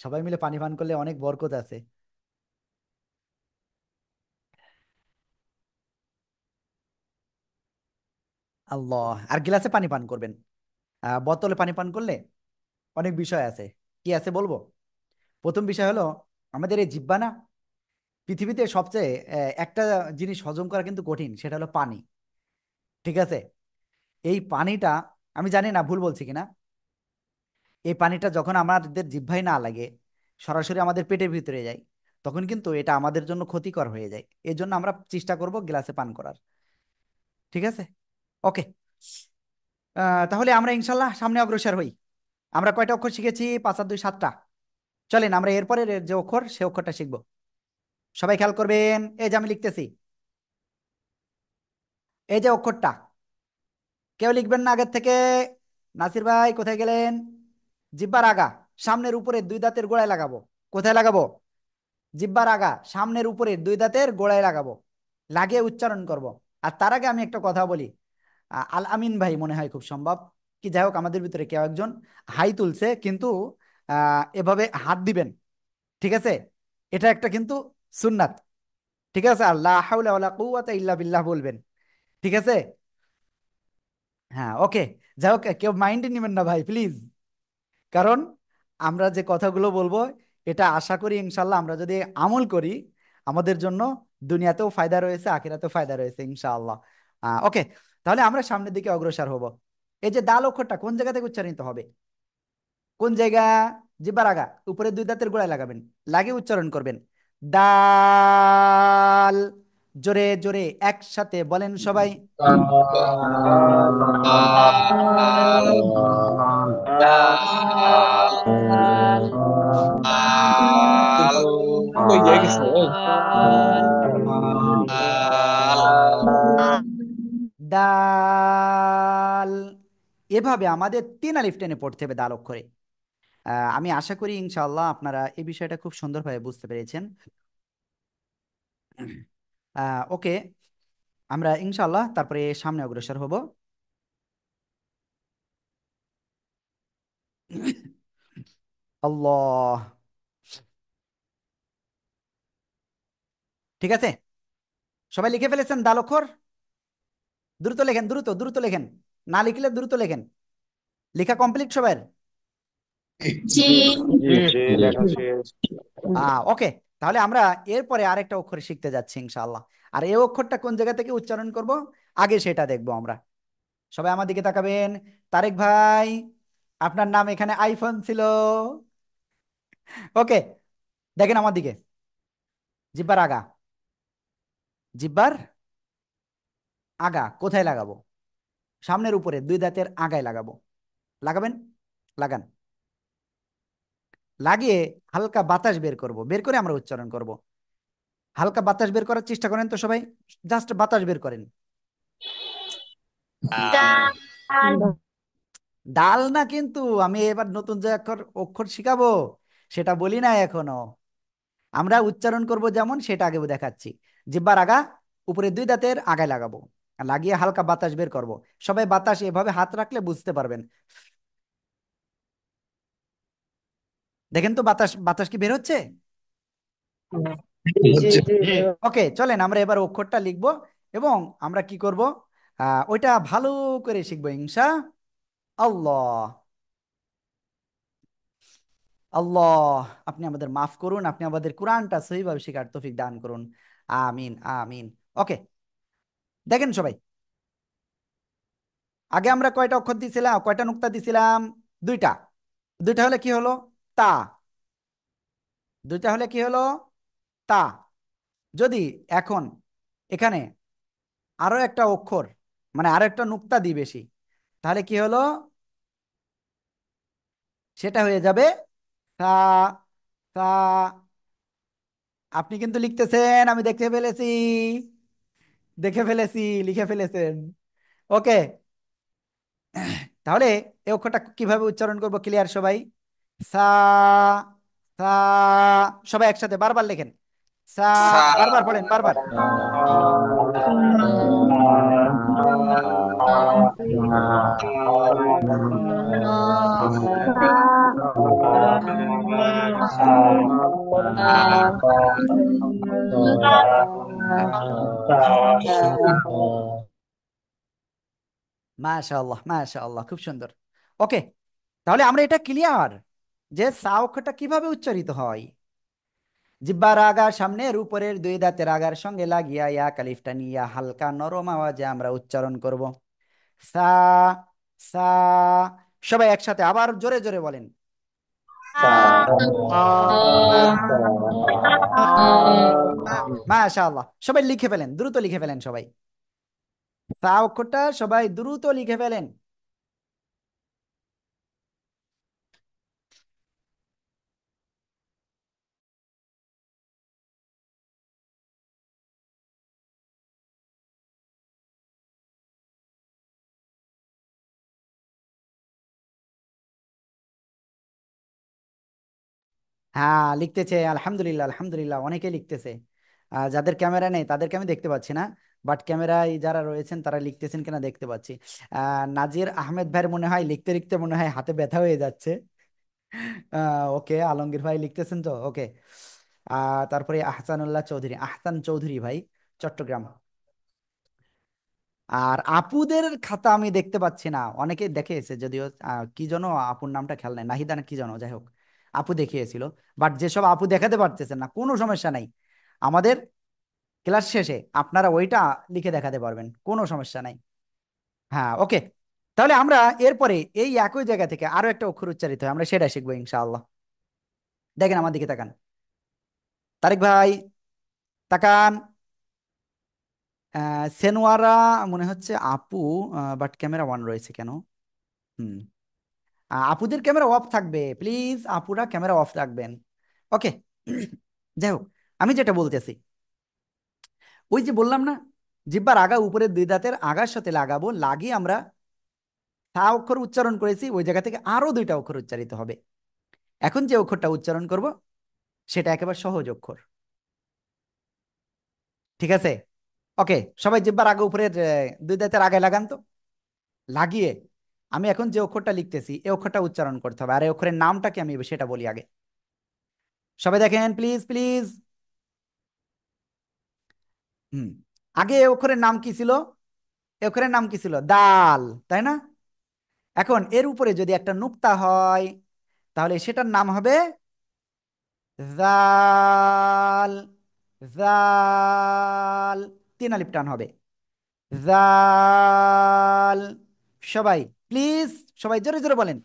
সবাই মিলে পানি পান করলে অনেক বরকত আছে আল্লাহ আর গিলাসে পানি পান করবেন বোতলে পানি পান করলে অনেক বিষয় আছে কি আছে বলবো প্রথম বিষয় হলো আমাদের এই জিব্বা না পৃথিবীতে সবচেয়ে একটা জিনিস হজম করা কিন্তু কঠিন সেটা হলো পানি ঠিক আছে এই পানিটা আমি জানি না ভুল বলছি কিনা এই পানিটা যখন আমাদের জিহ্বায় না লাগে সরাসরি আমাদের পেটের ভিতরে যায় তখন কিন্তু এটা আমাদের জন্য ক্ষতিকর হয়ে যায় এর জন্য আমরা চেষ্টা করব গ্লাসে পান করার ঠিক আছে ওকে তাহলে আমরা ইনশাল্লাহ সামনে অগ্রসর হই আমরা কয়টা অক্ষর শিখেছি পাঁচ আর দুই সাতটা চলেন আমরা এরপরে যে অক্ষর সে অক্ষরটা শিখব সবাই খেয়াল করবেন এই যে আমি লিখতেছি এই যে অক্ষরটা কেউ লিখবেন না আগের থেকে নাসির ভাই কোথায় গেলেন জিব্বার আগা সামনের উপরে দুই দাঁতের গোড়ায় লাগাবো কোথায় লাগাবো জিব্বার আগা সামনের উপরে দুই দাঁতের গোড়ায় লাগাবো লাগিয়ে উচ্চারণ করব। আর তার আগে আমি একটা কথা বলি আল আমিন ভাই মনে হয় খুব সম্ভব কি যাই হোক আমাদের ভিতরে কেউ একজন হাই তুলছে কিন্তু এভাবে হাত দিবেন ঠিক আছে এটা একটা কিন্তু সুন্নাত ঠিক আছে আল্লাহ ইল্লা বিল্লাহ বলবেন ঠিক আছে হ্যাঁ ওকে যাই হোক কেউ মাইন্ডে নেবেন না ভাই প্লিজ কারণ আমরা যে কথাগুলো বলবো এটা আশা করি ইনশাল্লাহ আমরা যদি আমল করি আমাদের জন্য দুনিয়াতেও ফায়দা রয়েছে আখিরাতেও ফায়দা রয়েছে ইনশাআল্লাহ ওকে তাহলে আমরা সামনের দিকে অগ্রসর হব এই যে দাল অক্ষরটা কোন জায়গা থেকে উচ্চারিত হবে কোন জায়গা জিব্বার আগা উপরে দুই দাঁতের গোড়ায় লাগাবেন লাগিয়ে উচ্চারণ করবেন দাল জোরে জোরে একসাথে বলেন সবাই ডাল এভাবে আমাদের তিন আলিফ টেনে পড়তে হবে দাল অক্ষরে আমি আশা করি ইনশাল্লাহ আপনারা এই বিষয়টা খুব সুন্দরভাবে বুঝতে পেরেছেন ওকে আমরা ইনশাল্লাহ তারপরে সামনে অগ্রসর হব আল্লাহ ঠিক আছে সবাই লিখে ফেলেছেন দাল অক্ষর দ্রুত লেখেন দ্রুত দ্রুত লেখেন না লিখলে দ্রুত লেখেন লেখা কমপ্লিট সবাই ওকে তাহলে আমরা এরপরে আরেকটা অক্ষর শিখতে যাচ্ছি ইনশাল্লাহ আর এই অক্ষরটা কোন জায়গা থেকে উচ্চারণ করব আগে সেটা দেখব আমরা সবাই আমার দিকে তাকাবেন তারেক ভাই আপনার নাম এখানে আইফোন ছিল ওকে দেখেন আমার দিকে জিব্বার আগা জিব্বার আগা কোথায় লাগাবো সামনের উপরে দুই দাঁতের আগায় লাগাবো লাগাবেন লাগান লাগিয়ে হালকা বাতাস বের করব বের করে আমরা উচ্চারণ করব হালকা বাতাস বের করার চেষ্টা করেন তো সবাই জাস্ট বাতাস বের করেন ডাল না কিন্তু আমি এবার নতুন যে অক্ষর অক্ষর শিখাবো সেটা বলি না এখনো আমরা উচ্চারণ করব যেমন সেটা আগে দেখাচ্ছি জিব্বার আগা উপরে দুই দাঁতের আগায় লাগাবো লাগিয়ে হালকা বাতাস বের করব সবাই বাতাস এভাবে হাত রাখলে বুঝতে পারবেন দেখেন তো বাতাস বাতাস কি বের হচ্ছে ওকে চলেন আমরা এবার অক্ষরটা লিখব এবং আমরা কি করব ওইটা ভালো করে শিখবো ইংসা আল্লাহ আল্লাহ আপনি আমাদের মাফ করুন আপনি আমাদের কোরআনটা সহিভাবে শেখার তফিক দান করুন আমিন আমিন ওকে দেখেন সবাই আগে আমরা কয়টা অক্ষর দিছিলাম কয়টা নুক্তা দিছিলাম দুইটা দুইটা হলে কি হলো তা দুইটা হলে কি হলো তা যদি এখন এখানে আরো একটা অক্ষর মানে আরো একটা নুক্তা দি বেশি তাহলে কি হলো সেটা হয়ে যাবে তা তা আপনি কিন্তু লিখতেছেন আমি দেখে ফেলেছি দেখে ফেলেছি লিখে ফেলেছেন ওকে তাহলে এই অক্ষরটা কিভাবে উচ্চারণ করব ক্লিয়ার সবাই সা সা সবাই একসাথে বারবার লেখেন সা বারবার পড়েন বারবার মাশাআল্লাহ মাশাআল্লাহ খুব সুন্দর ওকে তাহলে আমরা এটা ক্লিয়ার যে সাউখটা কিভাবে উচ্চারিত হয় জিব্বার আগার সামনের উপরের দুই দাঁতের আগার সঙ্গে লাগিয়া ইয়া কালিফটা নিয়া হালকা নরম আওয়াজে আমরা উচ্চারণ করব সা সা সবাই একসাথে আবার জোরে জোরে বলেন মাশাআল্লাহ সবাই লিখে ফেলেন দ্রুত লিখে ফেলেন সবাই সা অক্ষরটা সবাই দ্রুত লিখে ফেলেন হ্যাঁ লিখতেছে আলহামদুলিল্লাহ আলহামদুলিল্লাহ অনেকে লিখতেছে যাদের ক্যামেরা নেই তাদেরকে আমি দেখতে পাচ্ছি না বাট ক্যামেরায় যারা রয়েছেন তারা লিখতেছেন কিনা দেখতে পাচ্ছি নাজির আহমেদ ভাইয়ের মনে হয় লিখতে লিখতে মনে হয় হাতে ব্যথা হয়ে যাচ্ছে ওকে আলমগীর ভাই লিখতেছেন তো ওকে তারপরে আহসানুল্লাহ চৌধুরী আহসান চৌধুরী ভাই চট্টগ্রাম আর আপুদের খাতা আমি দেখতে পাচ্ছি না অনেকে দেখেছে যদিও কি জন আপুর নামটা খেয়াল নাই নাহিদা না কি জানো যাই হোক আপু দেখিয়েছিল বাট যেসব আপু দেখাতে পারতেছেন না কোনো সমস্যা নাই আমাদের ক্লাস শেষে আপনারা ওইটা লিখে দেখাতে পারবেন কোনো সমস্যা নাই হ্যাঁ ওকে তাহলে আমরা এরপরে এই একই জায়গা থেকে আরো একটা অক্ষর উচ্চারিত হয় আমরা সেটা শিখবো ইনশাআল্লাহ দেখেন আমার দিকে তাকান তারেক ভাই তাকান সেনোয়ারা মনে হচ্ছে আপু বাট ক্যামেরা ওয়ান রয়েছে কেন হুম আপুদের ক্যামেরা অফ থাকবে প্লিজ আপুরা ক্যামেরা অফ রাখবেন ওকে যাই হোক আমি যেটা বলতেছি ওই যে বললাম না জিব্বার আগা উপরের দুই দাঁতের আগার সাথে লাগাবো লাগিয়ে আমরা তা অক্ষর উচ্চারণ করেছি ওই জায়গা থেকে আরও দুইটা অক্ষর উচ্চারিত হবে এখন যে অক্ষরটা উচ্চারণ করব সেটা একেবারে সহজ অক্ষর ঠিক আছে ওকে সবাই জিব্বার আগে উপরের দুই দাঁতের আগে লাগান তো লাগিয়ে আমি এখন যে অক্ষরটা লিখতেছি এই অক্ষরটা উচ্চারণ করতে হবে আর এই অক্ষরের কি আমি সেটা বলি আগে সবাই দেখেন প্লিজ প্লিজ হুম আগে এই অক্ষরের নাম কি ছিল এই অক্ষরের নাম কি ছিল দাল তাই না এখন এর উপরে যদি একটা নুক্তা হয় তাহলে সেটার নাম হবে জাল জাল তিন টান হবে জাল সবাই প্লিজ সবাই জোরে জোরে বলেন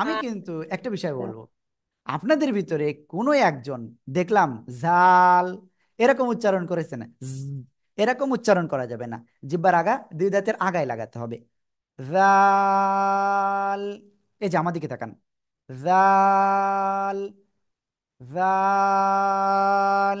আমি কিন্তু একটা বিষয় বলবো আপনাদের ভিতরে কোন একজন দেখলাম ঝাল এরকম উচ্চারণ করেছে না এরকম উচ্চারণ করা যাবে না জিব্বার আগা দুই দাঁতের আগায় লাগাতে হবে জাল এই যে আমাদিকে তাকান জাল জাল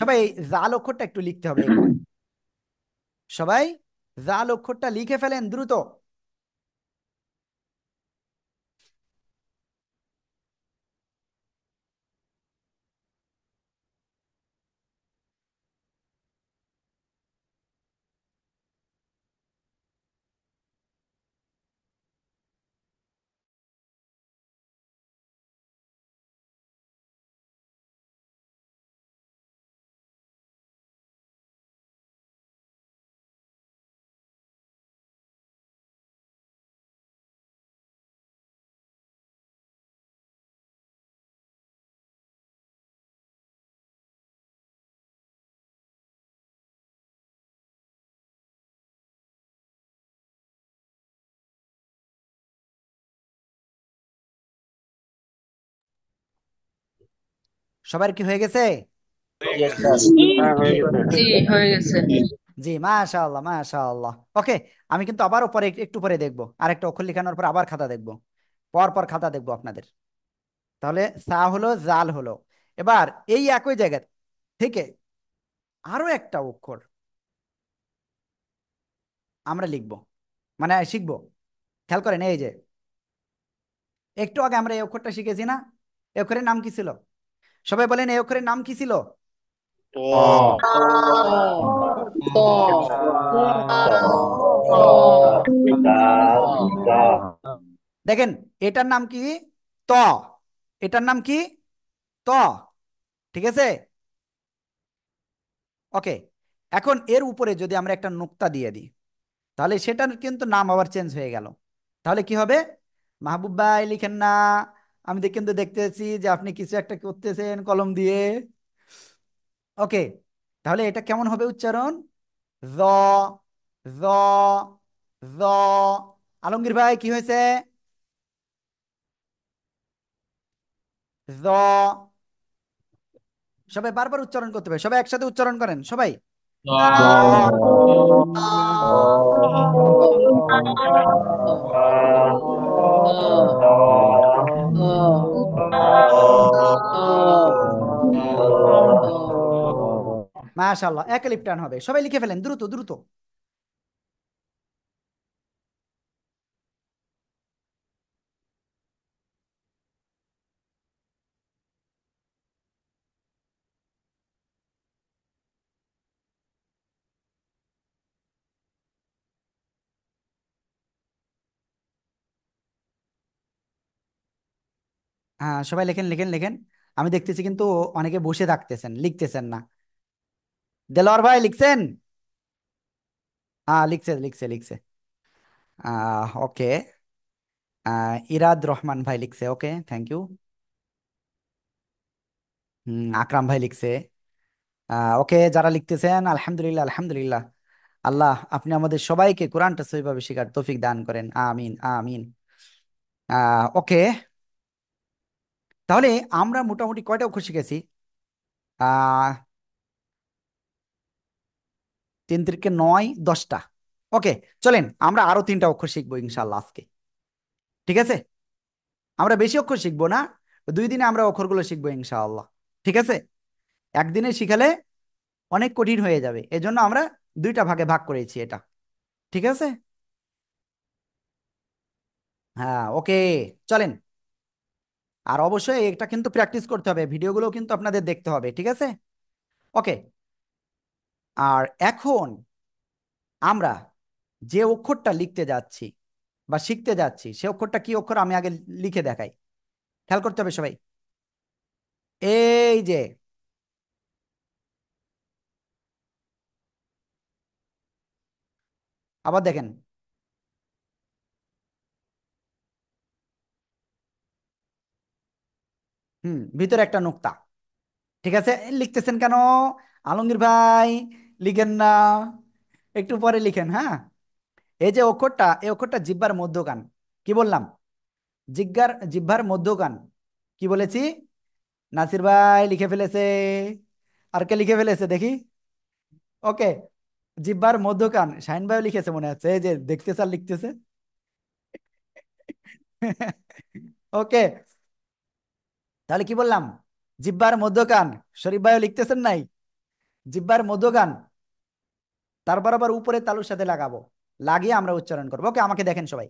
সবাই জাল অক্ষরটা একটু লিখতে হবে সবাই জাল অক্ষরটা লিখে ফেলেন দ্রুত সবার কি হয়ে গেছে জি মাশাআল্লাহ মাশাআল্লাহ ওকে আমি কিন্তু আবার উপরে একটু পরে দেখবো আর একটা অক্ষর লিখানোর পর আবার খাতা দেখবো পর পর খাতা দেখবো আপনাদের তাহলে সা হলো জাল হলো এবার এই একই জায়গা থেকে আরো একটা অক্ষর আমরা লিখব মানে শিখব খেয়াল করেন এই যে একটু আগে আমরা এই অক্ষরটা শিখেছি না এই অক্ষরের নাম কি ছিল সবাই বলেন এই অক্ষরের নাম কি ছিল দেখেন এটার নাম কি ত এটার নাম কি ত ঠিক আছে ওকে এখন এর উপরে যদি আমরা একটা নুক্তা দিয়ে দিই তাহলে সেটার কিন্তু নাম আবার চেঞ্জ হয়ে গেল তাহলে কি হবে মাহবুব ভাই লিখেন না আমি কিন্তু দেখতেছি যে আপনি কিছু একটা করতেছেন কলম দিয়ে ওকে তাহলে এটা কেমন হবে উচ্চারণ আলমগীর ভাই কি হয়েছে সবাই বারবার উচ্চারণ করতে হবে সবাই একসাথে উচ্চারণ করেন সবাই Oh মাশাল্লাহ এক লিপটান হবে সবাই লিখে ফেলেন দ্রুত দ্রুত হ্যাঁ সবাই লেখেন লেখেন লেখেন আমি দেখতেছি কিন্তু অনেকে বসে থাকতেছেন লিখতেছেন না দেলোয়ার ভাই লিখছেন হ্যাঁ লিখছে লিখছে লিখছে ওকে ইরাদ রহমান ভাই লিখছে ওকে থ্যাংক ইউ হুম আকরাম ভাই লিখছে ওকে যারা লিখতেছেন আলহামদুলিল্লাহ আলহামদুলিল্লাহ আল্লাহ আপনি আমাদের সবাইকে কোরআনটা সহিভাবে শিকার তৌফিক দান করেন আমিন আমিন ওকে তাহলে আমরা মোটামুটি কয়টা অক্ষর শিখেছি তিন তিরিকে নয় দশটা ওকে চলেন আমরা আরো তিনটা অক্ষর শিখবো ইনশাল্লাহ আজকে ঠিক আছে আমরা বেশি অক্ষর শিখবো না দুই দিনে আমরা অক্ষরগুলো শিখবো ইনশাআল্লাহ ঠিক আছে একদিনে শিখালে অনেক কঠিন হয়ে যাবে এজন্য আমরা দুইটা ভাগে ভাগ করেছি এটা ঠিক আছে হ্যাঁ ওকে চলেন আর অবশ্যই এটা কিন্তু প্র্যাকটিস করতে হবে ভিডিওগুলো কিন্তু আপনাদের দেখতে হবে ঠিক আছে ওকে আর এখন আমরা যে অক্ষরটা লিখতে যাচ্ছি বা শিখতে যাচ্ছি সে অক্ষরটা কি অক্ষর আমি আগে লিখে দেখাই খেয়াল করতে হবে সবাই এই যে আবার দেখেন হুম ভিতরে একটা নোক্তা ঠিক আছে লিখতেছেন কেন আলমগীর ভাই লিখেন না একটু পরে লিখেন হ্যাঁ এই যে অক্ষরটা এই অক্ষরটা জিব্বার মধ্যকান কি বললাম জিজ্ঞার জিব্বার মধ্যকান কি বলেছি নাসির ভাই লিখে ফেলেছে আর কে লিখে ফেলেছে দেখি ওকে জিব্বার মধ্যকান শাহিন ভাই লিখেছে মনে আছে এই যে দেখতেছে আর লিখতেছে ওকে তাহলে কি বললাম জিব্বার মধ্যকান শরীফ ভাইও লিখতেছেন নাই জিব্বার মধ্যকান তার বরাবর উপরে তালুর সাথে লাগাবো লাগিয়ে আমরা উচ্চারণ করবো ওকে আমাকে দেখেন সবাই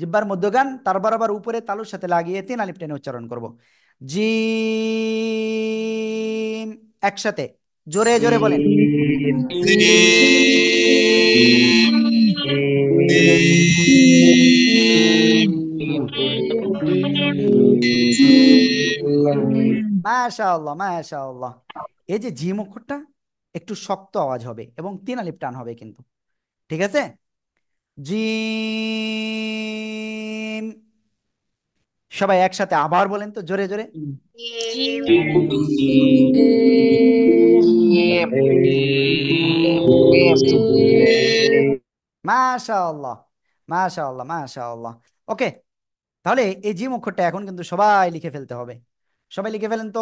জিব্বার মধ্যগান তার বরাবর উপরে তালুর সাথে লাগিয়ে তিন আলিপ টেনে উচ্চারণ করব জি একসাথে জোরে জোরে বলেন জি মাশাআল্লাহ মাশাআল্লাহ এই যে জিম অক্ষরটা একটু শক্ত আওয়াজ হবে এবং তিন আলিপ টান হবে কিন্তু ঠিক আছে জিম সবাই একসাথে আবার বলেন তো জোরে জোরে মাশাআল্লাহ মাশাআল্লাহ মাশাআল্লাহ ওকে তাহলে এই জিম অক্ষরটা এখন কিন্তু সবাই লিখে ফেলতে হবে সবাই লিখে ফেলেন তো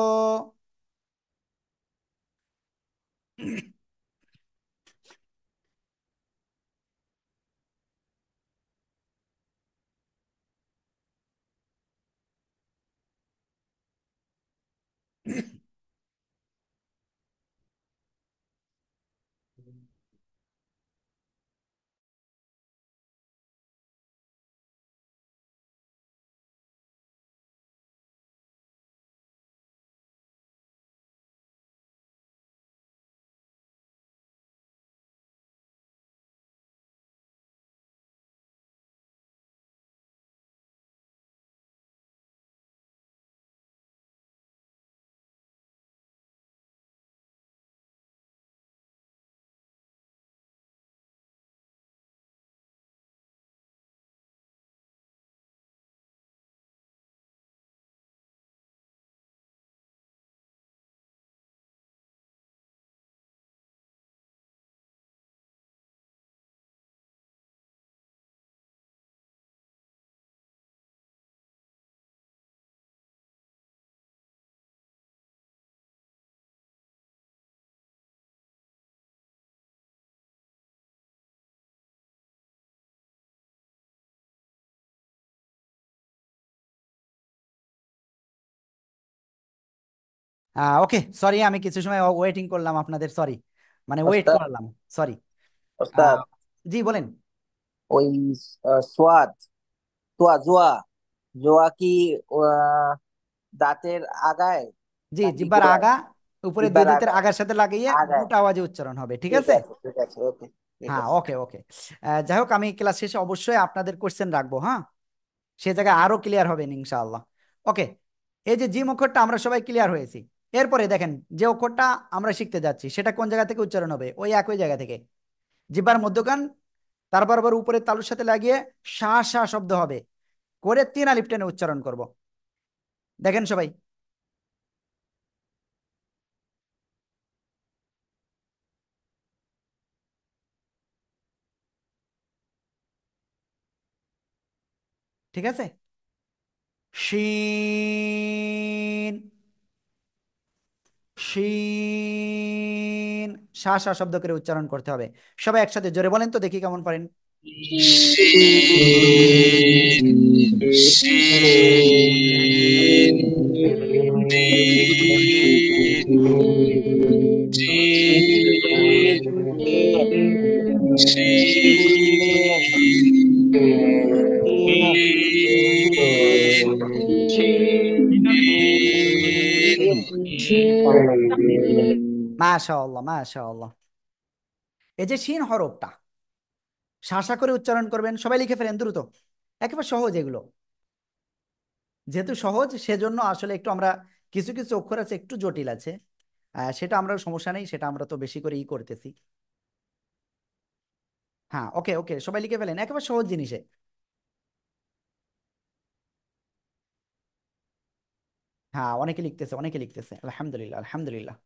ওকে সরি আমি কিছু সময় ওয়েটিং করলাম আপনাদের সরি মানে ওয়েট করলাম সরি জি বলেন ওই সোয়াদ তোয়া জোয়া জোয়া কি দাঁতের আগায় জি জিব্বার আগা উপরে দুই দাঁতের আগার সাথে লাগিয়ে মোটা আওয়াজে উচ্চারণ হবে ঠিক আছে ঠিক আছে ওকে হ্যাঁ ওকে ওকে যাই হোক আমি ক্লাস শেষে অবশ্যই আপনাদের কোশ্চেন রাখবো হ্যাঁ সে জায়গায় আরো ক্লিয়ার হবে ইনশাআল্লাহ ওকে এই যে জিম অক্ষরটা আমরা সবাই ক্লিয়ার হয়েছি এরপরে দেখেন যে অক্ষরটা আমরা শিখতে যাচ্ছি সেটা কোন জায়গা থেকে উচ্চারণ হবে ওই একই জায়গা থেকে জিব্বার মধ্যকান তারপর আবার উপরে তালুর সাথে লাগিয়ে শাহ শাহ শব্দ হবে করে তিন আলিপ টেনে উচ্চারণ করব দেখেন সবাই ঠিক আছে শিন শিন শা শা শব্দ করে উচ্চারণ করতে হবে সবাই একসাথে জোরে বলেন তো দেখি কেমন পারেন Thank you. শিন মাশাআল্লাহ মাশাআল্লাহ এই যে শিন হরফটা শাশা করে উচ্চারণ করবেন সবাই লিখে ফেলেন দ্রুত একেবারে সহজ এগুলো যেহেতু সহজ সেজন্য আসলে একটু আমরা কিছু কিছু অক্ষর আছে একটু জটিল আছে সেটা আমরা সমস্যা নেই সেটা আমরা তো বেশি করে ই করতেছি হ্যাঁ ওকে ওকে সবাই লিখে ফেলেন একেবারে সহজ জিনিসে হ্যাঁ অনেকে লিখতেছে অনেকে লিখতেছে আলহামদুলিল্লাহ আলহামদুলিল্লাহ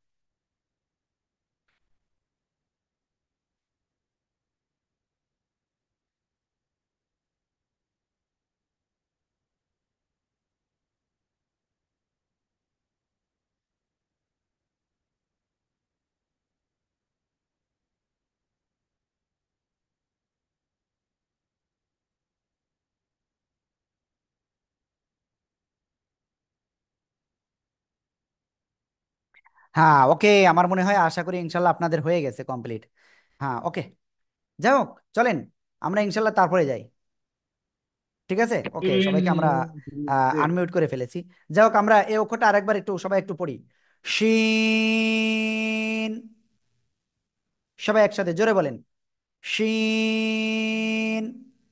হ্যাঁ ওকে আমার মনে হয় আশা করি ইনশাল্লাহ আপনাদের হয়ে গেছে কমপ্লিট হ্যাঁ ওকে যাই হোক চলেন আমরা ইনশাল্লাহ তারপরে যাই ঠিক আছে ওকে সবাইকে আমরা আনমিউট করে ফেলেছি যাই হোক আমরা এই অক্ষরটা আরেকবার একটু সবাই একটু পড়ি শিন সবাই একসাথে জোরে বলেন শিন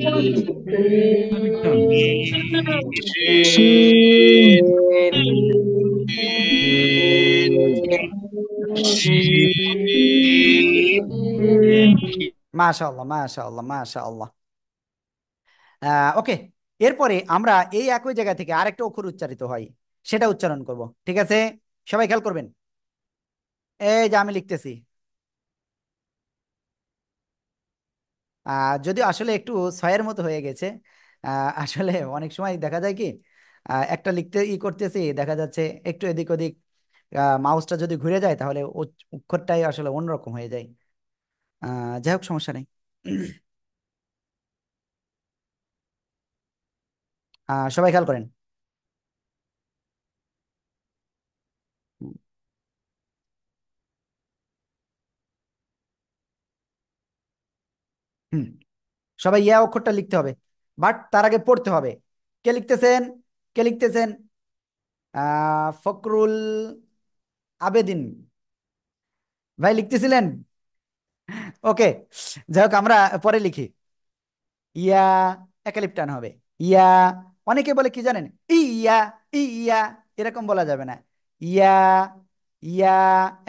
মাশাআল্লাহ মাশাআল্লাহ মাশাআল্লাহ ওকে এরপরে আমরা এই একই জায়গা থেকে আরেকটা অক্ষর উচ্চারিত হয় সেটা উচ্চারণ করব ঠিক আছে সবাই খেয়াল করবেন এই যে আমি লিখতেছি যদিও আসলে একটু ছয়ের মতো হয়ে গেছে আসলে অনেক সময় দেখা যায় কি একটা লিখতে ই করতেছি দেখা যাচ্ছে একটু এদিক ওদিক মাউসটা যদি ঘুরে যায় তাহলে অক্ষরটাই আসলে অন্যরকম হয়ে যায় আহ যাই হোক সমস্যা নেই সবাই খেয়াল করেন হুম সবাই ইয়া অক্ষরটা লিখতে হবে বাট তার আগে পড়তে হবে কে লিখতেছেন কে লিখতেছেন ফকরুল আবেদিন ভাই লিখতেছিলেন ওকে যাই হোক আমরা পরে লিখি ইয়া একালিপটান হবে ইয়া অনেকে বলে কি জানেন ইয়া ইয়া এরকম বলা যাবে না ইয়া ইয়া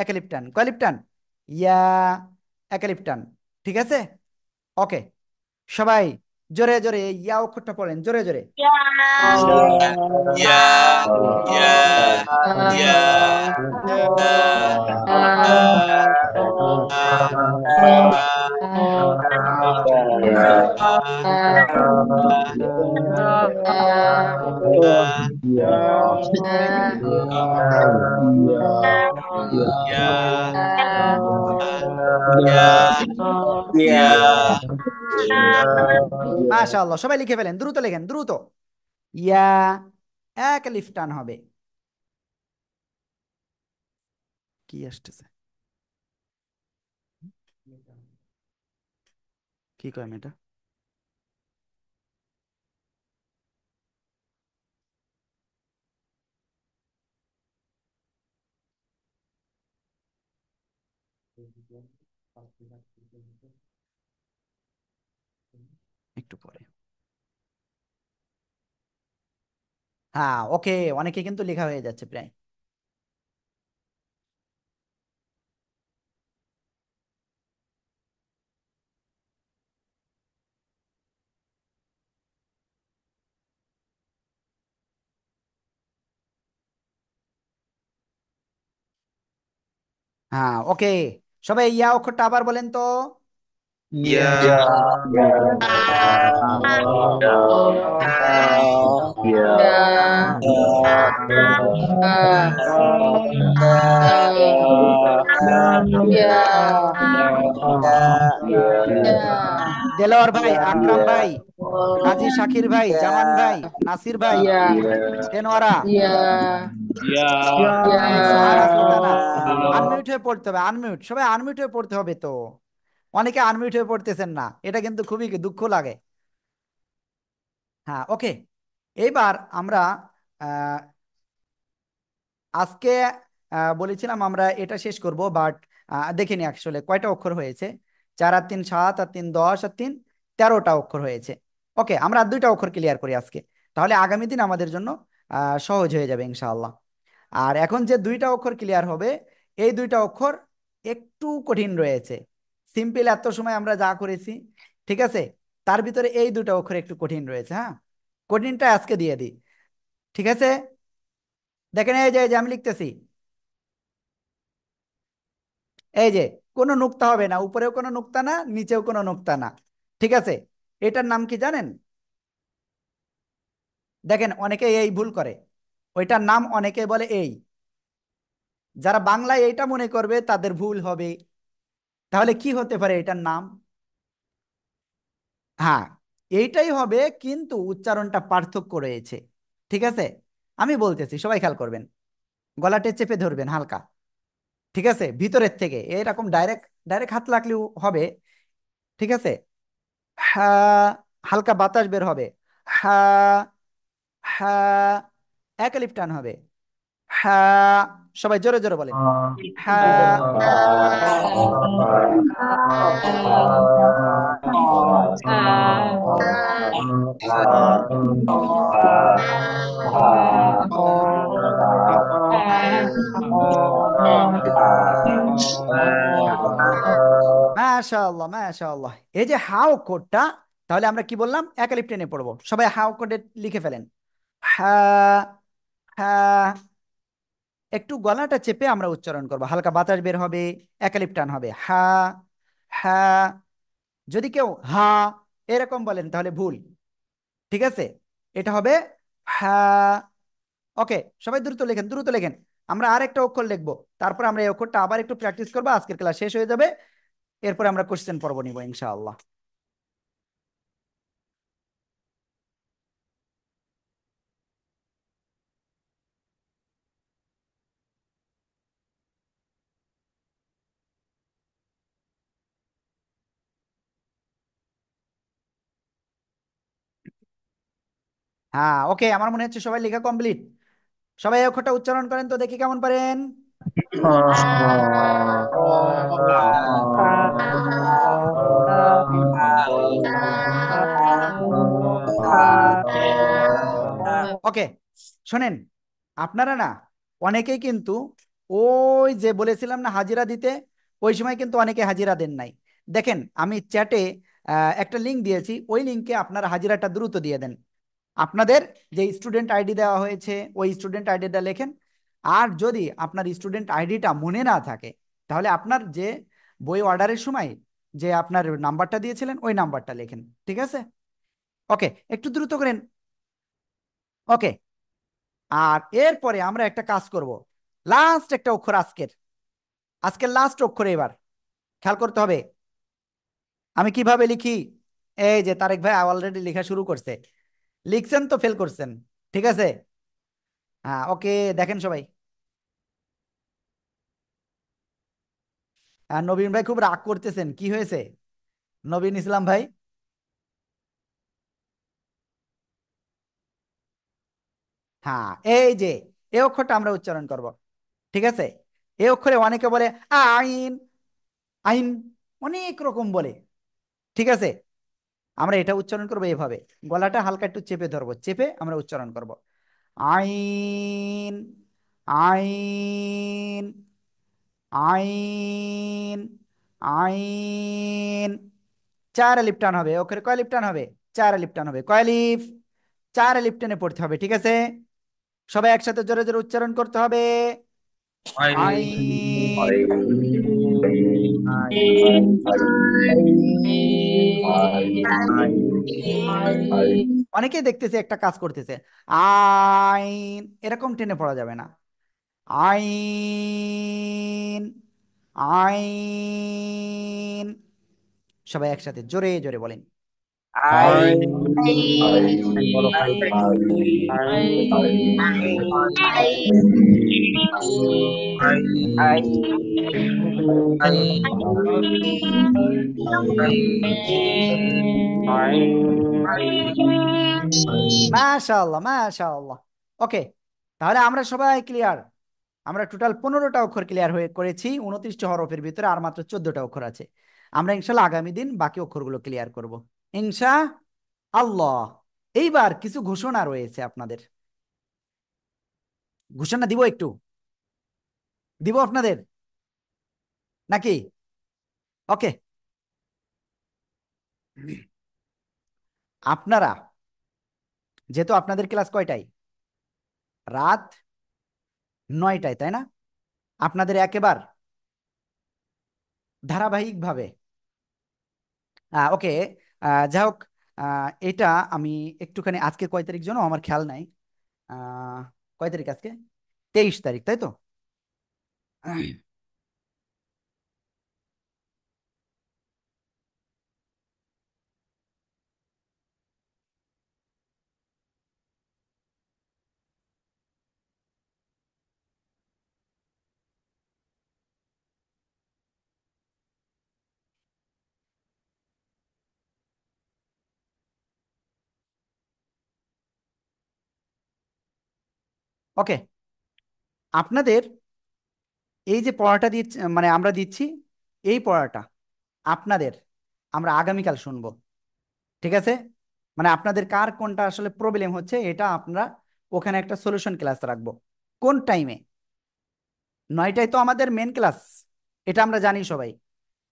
একালিপটান কয়ালিপটান ইয়া একালিপটান ঠিক আছে ওকে সবাই জোরে জোরে ইয়া অক্ষরটা পড়েন জোরে জোরে ya সবাই লিখে ফেলেন দ্রুত লেখেন দ্রুত ইয়া এক লিফটান টান হবে কি আসতেছে কি কয় মেয়েটা একটু পরে হ্যাঁ ওকে অনেকে কিন্তু লেখা হয়ে যাচ্ছে প্রায় হ্যাঁ ওকে সবাই ইয়া অক্ষরটা আবার বলেন তো Ya Ya Ya দেলোয়ার ভাই আকরাম ভাই হাজি শাকির ভাই জামান ভাই নাসির ভাই দেনোয়ারা আনমিউট হয়ে পড়তে হবে আনমিউট সবাই আনমিউট হয়ে পড়তে হবে তো অনেকে আনমিউট হয়ে পড়তেছেন না এটা কিন্তু খুবই দুঃখ লাগে হ্যাঁ ওকে এইবার আমরা আজকে বলেছিলাম আমরা এটা শেষ করব বাট দেখিনি আসলে কয়টা অক্ষর হয়েছে চার আর তিন সাত আর তিন দশ আর তিন তেরোটা অক্ষর হয়েছে ওকে আমরা দুইটা অক্ষর ক্লিয়ার করি আজকে তাহলে আগামী দিন আমাদের জন্য সহজ হয়ে যাবে ইনশাআল্লাহ আর এখন যে দুইটা অক্ষর ক্লিয়ার হবে এই দুইটা অক্ষর একটু কঠিন রয়েছে সিম্পল এত সময় আমরা যা করেছি ঠিক আছে তার ভিতরে এই দুটো অক্ষর একটু কঠিন রয়েছে হ্যাঁ কঠিনটা আজকে দিয়ে দিই ঠিক আছে দেখেন এই যে আমি লিখতেছি এই যে কোনো নুক্তা হবে না উপরেও কোনো নুক্তা না নিচেও কোনো নুক্তা না ঠিক আছে এটার নাম কি জানেন দেখেন অনেকে এই ভুল করে ওইটার নাম অনেকে বলে এই যারা বাংলায় এইটা মনে করবে তাদের ভুল হবে তাহলে কি হতে পারে এটার নাম হ্যাঁ এইটাই হবে কিন্তু উচ্চারণটা পার্থক্য রয়েছে ঠিক আছে আমি বলতেছি সবাই খেয়াল করবেন গলাটে চেপে ধরবেন হালকা ঠিক আছে ভিতরের থেকে এরকম ডাইরেক্ট ডাইরেক্ট হাত লাগলেও হবে ঠিক আছে হা হালকা বাতাস বের হবে হা হা এক লিপ টান হবে হ্যাঁ সবাই জোরে জোরে বলেন হ্যাঁ মাশাআল্লাহ মাশাআল্লাহ এই যে হাও কোডটা তাহলে আমরা কি বললাম একালিপ টেনে পড়বো সবাই হাও কোডে লিখে ফেলেন হ্যাঁ হ্যাঁ একটু গলাটা চেপে আমরা উচ্চারণ করব হালকা বাতাস বের হবে একালিপ টান হবে হা হা যদি কেউ হা এরকম বলেন তাহলে ভুল ঠিক আছে এটা হবে হা ওকে সবাই দ্রুত লেখেন দ্রুত লেখেন আমরা আর একটা অক্ষর লিখবো তারপর আমরা এই অক্ষরটা আবার একটু প্র্যাকটিস করবো আজকের ক্লাস শেষ হয়ে যাবে এরপর আমরা কোশ্চেন পর্ব নিব ইনশাআল্লাহ হ্যাঁ ওকে আমার মনে হচ্ছে সবাই লেখা কমপ্লিট সবাই অক্ষরটা উচ্চারণ করেন তো দেখি কেমন পারেন ওকে শোনেন আপনারা না অনেকেই কিন্তু ওই যে বলেছিলাম না হাজিরা দিতে ওই সময় কিন্তু অনেকে হাজিরা দেন নাই দেখেন আমি চ্যাটে একটা লিঙ্ক দিয়েছি ওই লিংকে আপনারা হাজিরাটা দ্রুত দিয়ে দেন আপনাদের যে স্টুডেন্ট আইডি দেওয়া হয়েছে ওই স্টুডেন্ট আইডিটা লেখেন আর যদি আপনার স্টুডেন্ট আইডিটা মনে না থাকে তাহলে আপনার যে বই অর্ডারের সময় যে আপনার নাম্বারটা দিয়েছিলেন ওই নাম্বারটা লেখেন ঠিক আছে ওকে একটু দ্রুত করেন ওকে আর এরপরে আমরা একটা কাজ করব লাস্ট একটা অক্ষর আজকের আজকের লাস্ট অক্ষর এবার খেয়াল করতে হবে আমি কিভাবে লিখি এই যে তারেক ভাই অলরেডি লেখা শুরু করছে লিখছেন তো ফেল করছেন ঠিক আছে হ্যাঁ ওকে দেখেন সবাই নবীন ভাই খুব রাগ করতেছেন কি হয়েছে নবীন ইসলাম ভাই হ্যাঁ এই যে এ অক্ষরটা আমরা উচ্চারণ করব ঠিক আছে এ অক্ষরে অনেকে বলে আইন আইন অনেক রকম বলে ঠিক আছে আমরা এটা উচ্চারণ করবো এভাবে গলাটা হালকা একটু চেপে ধরবো চেপে আমরা উচ্চারণ করব আইন আইন আইন আইন চার লিপটান হবে ওখানে কয় লিপটান হবে চার লিপটান হবে কয় লিফ চার লিপটানে পড়তে হবে ঠিক আছে সবাই একসাথে জোরে জোরে উচ্চারণ করতে হবে আইন আইন অনেকেই দেখতেছে একটা কাজ করতেছে আইন এরকম টেনে পড়া যাবে না আইন আইন সবাই একসাথে জোরে জোরে বলেন আই ওকে তাহলে আমরা সবাই ক্লিয়ার আমরা টোটাল পনেরোটা অক্ষর ক্লিয়ার হয়ে করেছি উনত্রিশটি হরফের ভিতরে আর মাত্র চোদ্দটা অক্ষর আছে আমরা ইনশাল আগামী দিন বাকি অক্ষরগুলো ক্লিয়ার করব ইনশা আল্লাহ এইবার কিছু ঘোষণা রয়েছে আপনাদের ঘোষণা দিব একটু দিব আপনাদের নাকি ওকে আপনারা যেহেতু আপনাদের ক্লাস কয়টায় রাত নয়টায় তাই না আপনাদের একেবার ধারাবাহিকভাবে ওকে যাই হোক এটা আমি একটুখানি আজকে কয় তারিখ জন্য আমার খেয়াল নাই কয় তারিখ আজকে তেইশ তারিখ তাই তো ওকে আপনাদের এই যে পড়াটা দিচ্ছি মানে আমরা দিচ্ছি এই পড়াটা আপনাদের আমরা আগামীকাল শুনব ঠিক আছে মানে আপনাদের কার কোনটা আসলে প্রবলেম হচ্ছে এটা আপনারা ওখানে একটা সলিউশন ক্লাস রাখবো কোন টাইমে নয়টায় তো আমাদের মেন ক্লাস এটা আমরা জানি সবাই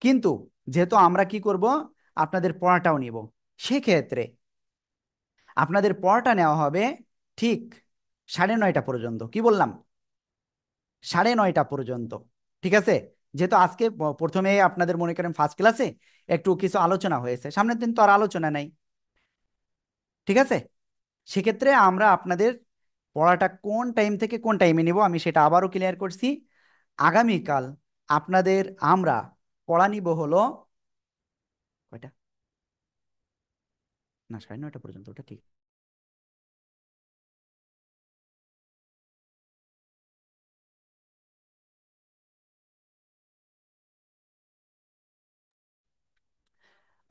কিন্তু যেহেতু আমরা কি করব আপনাদের পড়াটাও নিব সেক্ষেত্রে আপনাদের পড়াটা নেওয়া হবে ঠিক সাড়ে নয়টা পর্যন্ত কি বললাম সাড়ে নয়টা পর্যন্ত ঠিক আছে যেহেতু আজকে প্রথমে আপনাদের মনে করেন ফার্স্ট ক্লাসে একটু কিছু আলোচনা হয়েছে সামনের দিন তো আর আলোচনা নাই ঠিক আছে সেক্ষেত্রে আমরা আপনাদের পড়াটা কোন টাইম থেকে কোন টাইমে নিব আমি সেটা আবারও ক্লিয়ার করছি আগামীকাল আপনাদের আমরা পড়া নিব হলো কয়টা না সাড়ে নয়টা পর্যন্ত ওটা ঠিক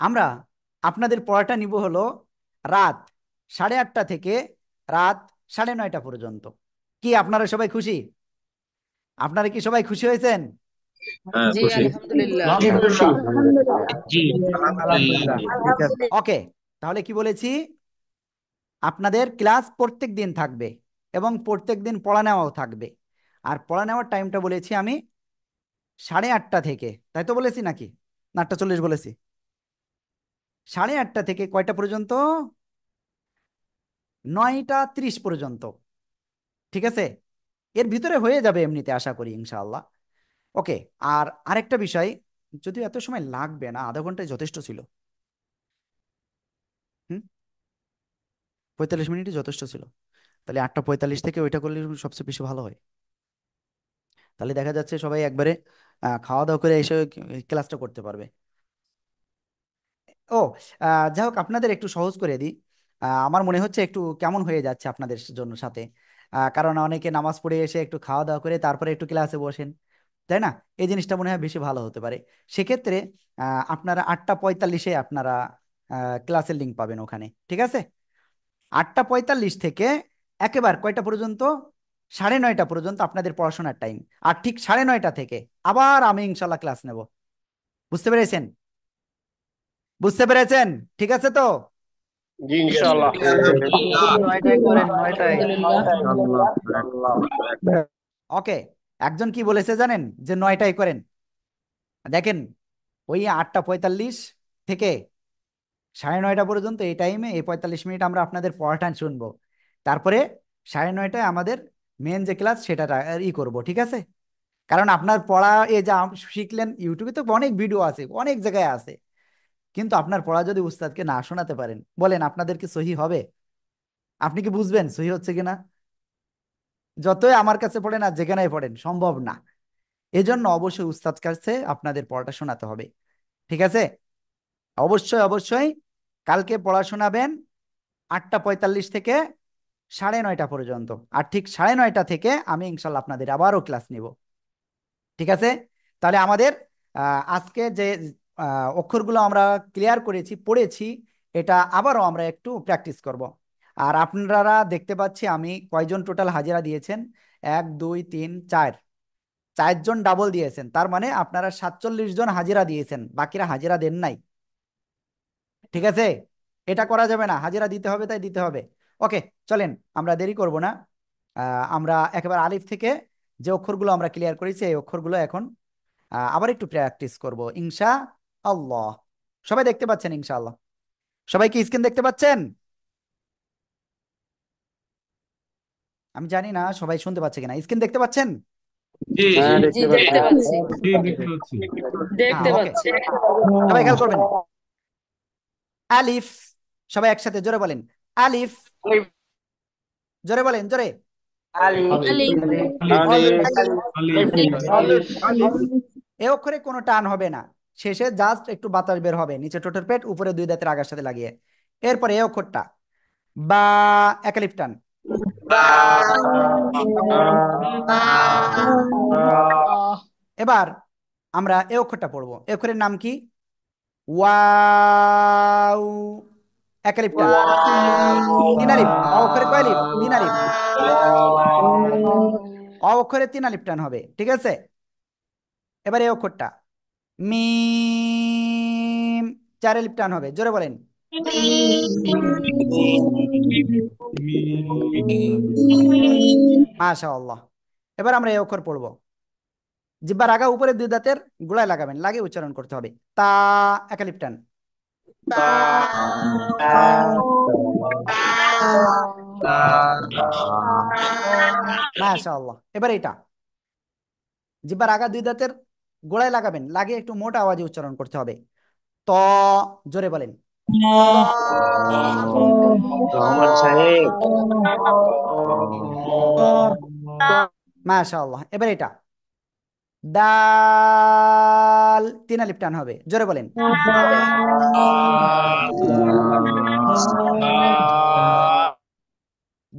আমরা আপনাদের পড়াটা নিব হলো রাত সাড়ে আটটা থেকে রাত সাড়ে নয়টা পর্যন্ত কি আপনারা সবাই খুশি আপনারা কি সবাই খুশি হয়েছেন হ্যাঁ, ওকে তাহলে কি বলেছি আপনাদের ক্লাস প্রত্যেক দিন থাকবে এবং প্রত্যেক দিন পড়া নেওয়াও থাকবে আর পড়া নেওয়ার টাইমটা বলেছি আমি সাড়ে আটটা থেকে তাই তো বলেছি নাকি আটটা চল্লিশ বলেছি সাড়ে আটটা থেকে কয়টা পর্যন্ত নয়টা ত্রিশ পর্যন্ত ঠিক আছে এর ভিতরে হয়ে যাবে এমনিতে আশা করি ইনশাআল্লাহ ওকে আর আরেকটা বিষয় যদিও এত সময় লাগবে না আধা ঘন্টায় যথেষ্ট ছিল হুম পঁয়তাল্লিশ মিনিটই যথেষ্ট ছিল তাহলে আটটা পঁয়তাল্লিশ থেকে ওইটা করলে সবচেয়ে বেশি ভালো হয় তাহলে দেখা যাচ্ছে সবাই একবারে খাওয়া দাওয়া করে এসে ক্লাসটা করতে পারবে ও যাই হোক আপনাদের একটু সহজ করে দিই আমার মনে হচ্ছে একটু কেমন হয়ে যাচ্ছে আপনাদের জন্য সাথে কারণ অনেকে নামাজ পড়ে এসে একটু খাওয়া দাওয়া করে তারপরে একটু ক্লাসে বসেন তাই না এই জিনিসটা মনে হয় বেশি ভালো হতে পারে সেক্ষেত্রে আহ, আপনারা আটটা পঁয়তাল্লিশে আপনারা ক্লাসের লিঙ্ক পাবেন ওখানে ঠিক আছে আটটা পঁয়তাল্লিশ থেকে একেবারে কয়টা পর্যন্ত সাড়ে নয়টা পর্যন্ত আপনাদের পড়াশোনার টাইম আর ঠিক সাড়ে নয়টা থেকে আবার আমি ইনশাল্লাহ ক্লাস নেব বুঝতে পেরেছেন বুঝতে পেরেছেন ঠিক আছে তো ওকে একজন কি বলেছে জানেন যে নয়টাই করেন দেখেন ওই আটটা পঁয়তাল্লিশ থেকে সাড়ে নয়টা পর্যন্ত এই টাইমে এই পঁয়তাল্লিশ মিনিট আমরা আপনাদের পড়াটা শুনবো তারপরে সাড়ে নয়টায় আমাদের মেন যে ক্লাস সেটা ই করব ঠিক আছে কারণ আপনার পড়া এ যা শিখলেন ইউটিউবে তো অনেক ভিডিও আছে অনেক জায়গায় আছে কিন্তু আপনার পড়া যদি উস্তাদকে না শোনাতে পারেন বলেন আপনাদেরকে সহি হবে আপনি কি বুঝবেন সহি হচ্ছে কিনা যতই আমার কাছে পড়েন আর যেখানেই পড়েন সম্ভব না এজন্য অবশ্যই উস্তাদ কাছে আপনাদের পড়াটা শোনাতে হবে ঠিক আছে অবশ্যই অবশ্যই কালকে পড়া শোনাবেন আটটা পঁয়তাল্লিশ থেকে সাড়ে নয়টা পর্যন্ত আর ঠিক সাড়ে নয়টা থেকে আমি ইনশাল্লাহ আপনাদের আবারও ক্লাস নিব ঠিক আছে তাহলে আমাদের আজকে যে অক্ষরগুলো আমরা ক্লিয়ার করেছি পড়েছি এটা আবারও আমরা একটু প্র্যাকটিস করব। আর আপনারা দেখতে পাচ্ছি আমি কয়জন টোটাল হাজিরা দিয়েছেন এক দুই তিন চার চারজন ডাবল দিয়েছেন তার মানে আপনারা সাতচল্লিশ জন হাজিরা দিয়েছেন বাকিরা হাজিরা দেন নাই ঠিক আছে এটা করা যাবে না হাজিরা দিতে হবে তাই দিতে হবে ওকে চলেন আমরা দেরি করব না আমরা একেবারে আলিফ থেকে যে অক্ষরগুলো আমরা ক্লিয়ার করেছি এই অক্ষরগুলো এখন আবার একটু প্র্যাকটিস করব ইংশা আল্লাহ সবাই দেখতে পাচ্ছেন ইনশাআল্লাহ সবাই কি স্ক্রিন দেখতে পাচ্ছেন আমি জানি না সবাই শুনতে পাচ্ছে কিনা স্ক্রিন দেখতে পাচ্ছেন সবাই খেয়াল করবেন আলিফ সবাই একসাথে জোরে বলেন আলিফ জোরে বলেন জোরে এ অক্ষরে কোনো টান হবে না শেষে জাস্ট একটু বাতাস বের হবে নিচে টোটের পেট উপরে দুই দাঁতের আগার সাথে লাগিয়ে এরপরে এ অক্ষরটা বা একালিপ এবার আমরা এ অক্ষরটা পড়বো এ অক্ষরের নাম কি ওয়াউ অক্ষরে তিনালিপ্টান অক্ষরে তিন হবে ঠিক আছে এবার এই অক্ষরটা মিম চারে লিপ টান হবে জোরে বলেন এবার আমরা এই অক্ষর পড়বো জিব্বার আগা উপরে দুই দাঁতের গোড়ায় লাগাবেন লাগে উচ্চারণ করতে হবে তা একা লিপ টান এবার এটা জিব্বার আগা দুই দাঁতের গোড়ায় লাগাবেন লাগিয়ে একটু মোটা আওয়াজে উচ্চারণ করতে হবে ত জোরে বলেন মাশাআল্লাহ এবার এটা দাল তিন আলিফ টান হবে জোরে বলেন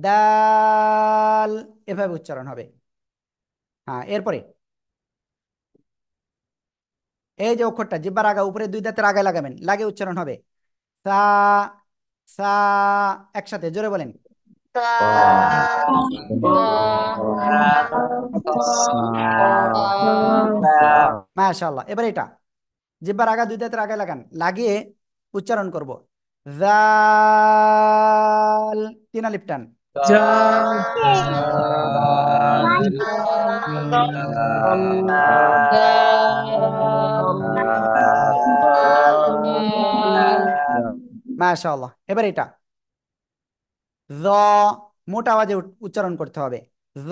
দাল এভাবে উচ্চারণ হবে হ্যাঁ এরপরে এই যে অক্ষরটা জিব্বার আগা উপরে দুই দাঁতের আগায় লাগাবেন লাগে উচ্চারণ হবে সা সা একসাথে জোরে বলেন মাশাল্লাহ এবার এটা জিব্বার আগা দুই দাঁতের আগায় লাগান লাগিয়ে উচ্চারণ করবো জাল তিন আলিপ জাল মাশাআল্লাহ এবার এটা জ মোটা আওয়াজে উচ্চারণ করতে হবে জ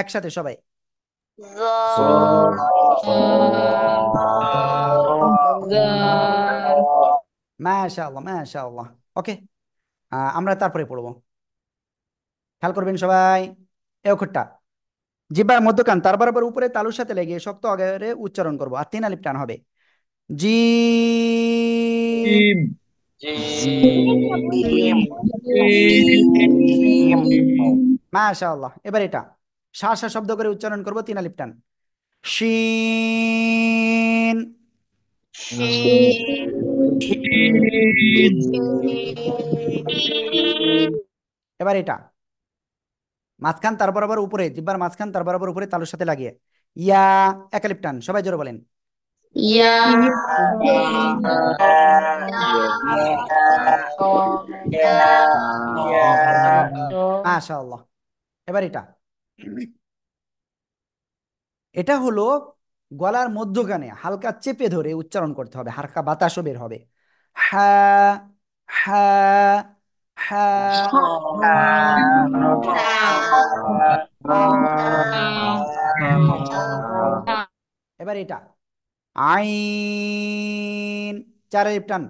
একসাথে সবাই মাশাআল্লাহ মাশাআল্লাহ ওকে আমরা তারপরে পড়ব খেয়াল করবেন সবাই এ অক্ষরটা জিব্বার মধ্যকান তার বরাবর উপরে তালুর সাথে লেগে শক্ত আগারে উচ্চারণ করবো আর তিন আলিপ টান হবে জিম মাশাআল্লাহ এবার এটা শা শা শব্দ করে উচ্চারণ করবো তিন আলিপটান শিন এবার এটা মাঝখান তার বরাবর উপরে জিব্বার মাঝখান তার বরাবর উপরে তালুর সাথে লাগিয়ে ইয়া একালিপটান সবাই জোরে বলেন Ya. এবার এটা এটা হলো গলার মধ্যখানে হালকা চেপে ধরে উচ্চারণ করতে হবে হালকা বাতাসও বের হবে হা হা হা এবার এটা আইন চার আলিফ টান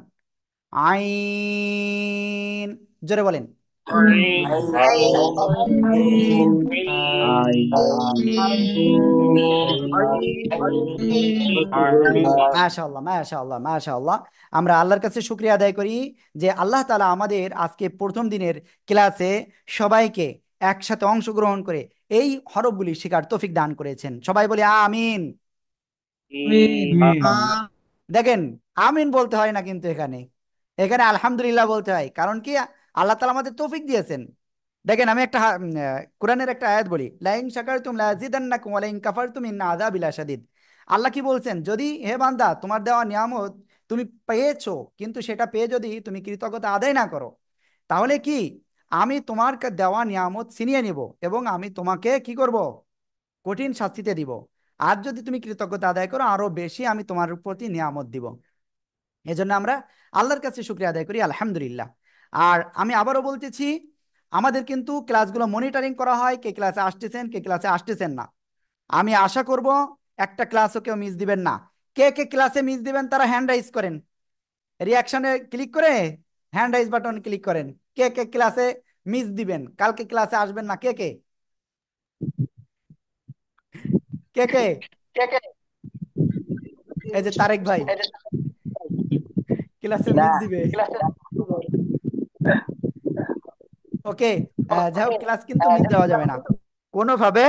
আইন জোরে বলেন মাশাআল্লাহ মাশাআল্লাহ মাশাআল্লাহ আমরা আল্লাহর কাছে শুক্রিয়া আদায় করি যে আল্লাহ তালা আমাদের আজকে প্রথম দিনের ক্লাসে সবাইকে একসাথে অংশগ্রহণ করে এই হরফগুলি শেখার তৌফিক দান করেছেন সবাই বলে আমিন দেখেন আমিন বলতে হয় না কিন্তু এখানে এখানে আলহামদুলিল্লাহ বলতে হয় কারণ কি আল্লাহ তালা আমাদের তৌফিক দিয়েছেন দেখেন আমি একটা কোরআনের একটা আয়াত বলি লাইন সাকার তুম লাজিদান্নাকুম ওয়ালাইন কাফারতুম ইন্না আযাবি লাশাদিদ আল্লাহ কি বলছেন যদি হে বান্দা তোমার দেওয়া নিয়ামত তুমি পেয়েছো কিন্তু সেটা পেয়ে যদি তুমি কৃতজ্ঞতা আদায় না করো তাহলে কি আমি তোমার দেওয়া নিয়ামত ছিনিয়ে নিব এবং আমি তোমাকে কি করব কঠিন শাস্তিতে দিব আর যদি তুমি কৃতজ্ঞতা আদায় করো আরো বেশি আমি তোমার প্রতি নিয়ামত দিব এজন্য আমরা আল্লাহর কাছে শুক্রিয়া আদায় করি আলহামদুলিল্লাহ আর আমি আবারও বলতেছি আমাদের কিন্তু ক্লাসগুলো মনিটরিং করা হয় কে ক্লাসে আসতেছেন কে ক্লাসে আসতেছেন না আমি আশা করব একটা ক্লাসও কেউ মিস দিবেন না কে কে ক্লাসে মিস দিবেন তারা হ্যান্ড রাইজ করেন রিয়াকশনে ক্লিক করে হ্যান্ড রাইজ বাটন ক্লিক করেন কে কে ক্লাসে মিস দিবেন কালকে ক্লাসে আসবেন না কে কে কে কে এই যে তারেক ভাই ক্লাসে মিস দিবে ওকে যাও ক্লাস কিন্তু মিস দেওয়া যাবে না কোনোভাবে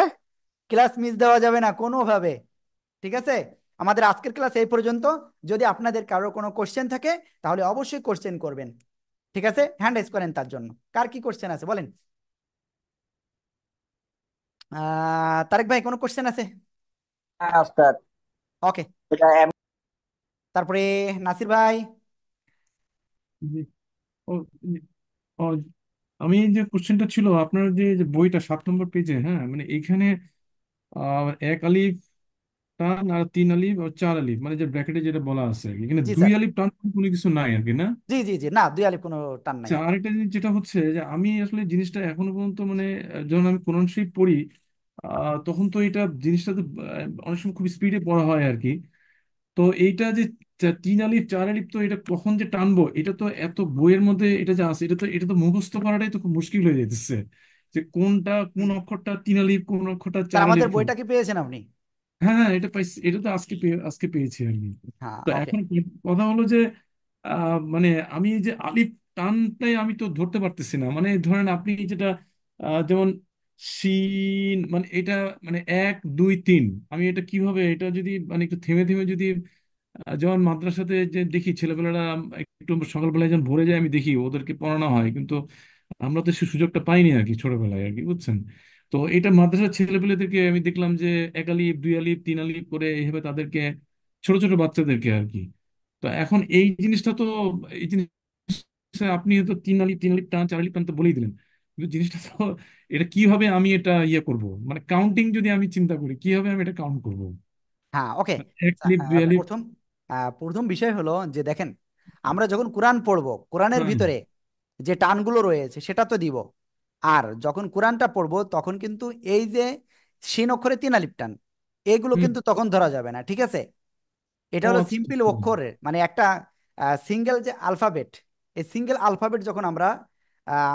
ক্লাস মিস দেওয়া যাবে না কোনোভাবে ঠিক আছে আমাদের আজকের ক্লাস এই পর্যন্ত যদি আপনাদের কারো কোনো কোশ্চেন থাকে তাহলে অবশ্যই কোশ্চেন করবেন ঠিক আছে হ্যান্ড রাইজ করেন তার জন্য কার কি কোশ্চেন আছে বলেন তারেক ভাই কোনো কোশ্চেন আছে হ্যাঁ ওকে এটা এম- তারপরে নাসির ভাই আমি যে কোশ্চেনটা ছিল আপনার যে বইটা সাত নম্বর পেজে হ্যাঁ মানে এখানে এক আলিফ টান আর তিন আলিফ আর চার আলিফ মানে যে ব্র্যাকেটে যেটা বলা আছে এখানে জি দুই স্যার আলিফ টান কোনো কিছু নাই আর কি না জি জি জি না দুই আলিফ কোনো টান নাই আচ্ছা আরেকটা জিনিস যেটা হচ্ছে যে আমি আসলে জিনিসটা এখনো পর্যন্ত মানে যখন আমি কোরআন শরীফ পড়ি আহ তখন তো এটা জিনিসটা তো অনেক সময় খুব স্পিডে পড়া হয় আর কি তো এইটা যে তিন আলি চার আলিপ তো এটা কখন যে টানবো এটা তো এত বইয়ের মধ্যে এটা যে আছে এটা তো এটা তো মুখস্থ করাটাই তো খুব মুশকিল হয়ে যেতেছে যে কোনটা কোন অক্ষরটা তিন আলিপ কোন অক্ষরটা চার আলিফ আমাদের বইটা কি পেয়েছেন আপনি হ্যাঁ হ্যাঁ এটা পাইছি এটা তো আজকে আজকে পেয়েছি আমি হ্যাঁ তো ওকে এখন কথা হলো যে আহ, মানে আমি যে আলিফ টানটাই আমি তো ধরতে পারতেছি না মানে ধরেন আপনি যেটা আহ, যেমন সিন মানে এটা মানে এক দুই তিন আমি এটা কিভাবে এটা যদি মানে একটু থেমে থেমে যদি আহ, যেমন মাদ্রাসাতে যে দেখি ছেলেবেলারা একটু সকালবেলায় যখন ভোরে যায় আমি দেখি ওদেরকে পড়ানো হয় কিন্তু আমরা তো সে সুযোগটা পাইনি আর কি ছোটবেলায় আর কি বুঝছেন তো এটা মাদ্রাসার ছেলেপেলেদেরকে আমি দেখলাম যে এক আলিপ দুই আলিপ তিন আলিপ করে এইভাবে তাদেরকে ছোট ছোট বাচ্চাদেরকে আর কি তো এখন এই জিনিসটা তো এই জিনিস আপনি তো তিন আলিপ তিন আলিপ টান চার আলিপ টান তো বলেই দিলেন জিনিসটা তো এটা কিভাবে আমি এটা ইয়ে করব মানে কাউন্টিং যদি আমি চিন্তা করি কিভাবে আমি এটা কাউন্ট করব হ্যাঁ ওকে এক লিপ দুই লিপ প্রথম প্রথম বিষয় হলো যে দেখেন আমরা যখন কোরআন পড়ব কোরআনের ভিতরে যে টানগুলো রয়েছে সেটা তো দিব আর যখন কোরআনটা পড়ব তখন কিন্তু এই যে শিন অক্ষরে তিন আলিফ টান এগুলো কিন্তু তখন ধরা যাবে না ঠিক আছে এটা হলো সিম্পল অক্ষরের মানে একটা সিঙ্গেল যে আলফাবেট এই সিঙ্গেল আলফাবেট যখন আমরা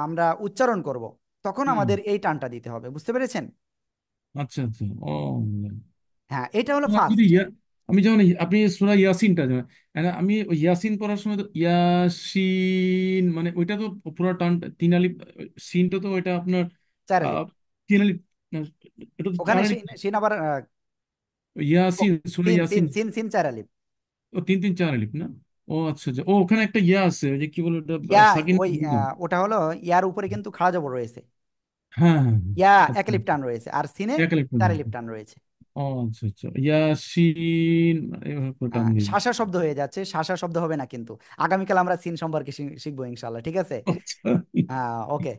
আমরা উচ্চারণ করব তখন আমাদের এই টানটা দিতে হবে বুঝতে পেরেছেন আচ্ছা আচ্ছা ও হ্যাঁ এটা হলো ফার্স্ট আমি যেমন আপনি সুরা ইয়াসিনটা যেমন আমি ইয়াসিন পড়ার সময় তো ইয়াসিন মানে ওইটা তো পুরো টান তিন আলিফ সিনটা তো ওইটা আপনার চার আলিফ তিন আলিফ এটা তো ওখানে চার আলিফ সিন আবার ইয়াসিন সুরা তিন ইয়াসিন সিন সিন চার আলিফ ও তিন তিন চার আলিফ না ও আচ্ছা আচ্ছা ও ওখানে একটা ইয়ে আছে যে কি বলে ওটা ইয়া সাকিন সাকিনা ওই আহ, ওটা হলো ইয়ার উপরে কিন্তু খাড়া জবর রয়েছে হ্যাঁ হ্যাঁ, হ্যাঁ। ইয়া হ্যাঁ আচ্ছা, আচ্ছা। একলিপ্টান রয়েছে আর সিনে এক ইলেকট্রন চার ইলেকট্রন রয়েছে ও আচ্ছা আচ্ছা ইয়াসিন এভাবে করে টান আহ, শাসা শব্দ হয়ে যাচ্ছে শাসা শব্দ হবে না কিন্তু আগামীকাল আমরা সিন সম্পর্কে শিখবো ইনশাল্লাহ ঠিক আছে আচ্ছা ওকে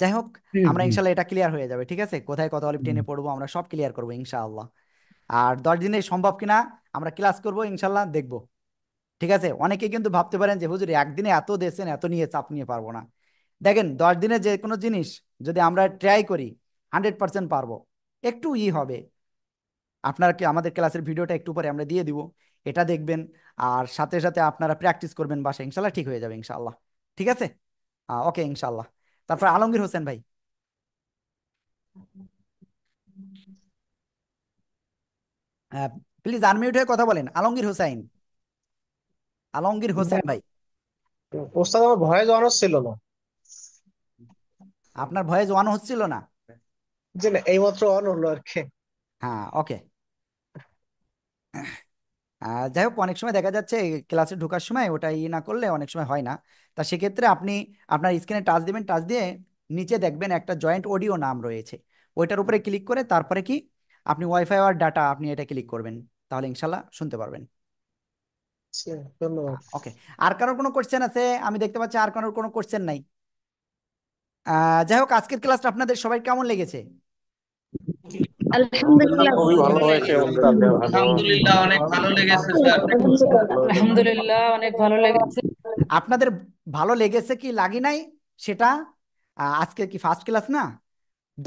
যাই হোক আমরা ইনশাল্লাহ এটা ক্লিয়ার হয়ে যাবে ঠিক আছে কোথায় কত অলিপ টেনে পড়বো আমরা সব ক্লিয়ার করবো ইনশাআল্লাহ আর দশ দিনে সম্ভব কিনা আমরা ক্লাস করব ইনশাল্লাহ দেখব ঠিক আছে অনেকে কিন্তু ভাবতে পারেন যে হুজুর একদিনে এত দেশে এত নিয়ে চাপ নিয়ে পারবো না দেখেন দশ দিনে যে কোনো জিনিস যদি আমরা ট্রাই করি হান্ড্রেড পারসেন্ট পারবো একটু ই হবে আপনারা কি আমাদের ক্লাসের ভিডিওটা একটু পরে আমরা দিয়ে দিব এটা দেখবেন আর সাথে সাথে আপনারা প্র্যাকটিস করবেন বাসায় ইনশাল্লাহ ঠিক হয়ে যাবে ইনশাল্লাহ ঠিক আছে ওকে ইনশাল্লাহ তারপর আলমগীর হোসেন ভাই আচ্ছা। হ্যাঁ, প্লিজ আনমিউট হয়ে কথা বলেন আলমগীর হোসাইন আলমগীর হোসেন হ্যাঁ। ভাই ওস্তাদ আমার ভয়েস অন হচ্ছিল না আপনার ভয়েস অন হচ্ছিল না জি না এইমাত্র অন হলো আর কি হ্যাঁ ওকে যাই হোক অনেক সময় দেখা যাচ্ছে ক্লাসে ঢোকার সময় ওটা ই না করলে অনেক সময় হয় না তা সেক্ষেত্রে আপনি আপনার স্ক্রিনে টাচ দিবেন টাচ দিয়ে নিচে দেখবেন একটা জয়েন্ট অডিও নাম রয়েছে ওইটার উপরে ক্লিক করে তারপরে কি আপনি ওয়াইফাই আর ডাটা আপনি এটা ক্লিক করবেন তাহলে ইনশাল্লাহ শুনতে পারবেন ধন্যবাদ ওকে আর কারোর কোনো কোয়েশ্চেন আছে আমি দেখতে পাচ্ছি আর কারোর কোনো কোয়েশ্চেন নাই যাই হোক আজকের ক্লাসটা আপনাদের সবাই কেমন লেগেছে আপনাদের ভালো লেগেছে কি লাগি নাই সেটা আজকে কি ফার্স্ট ক্লাস না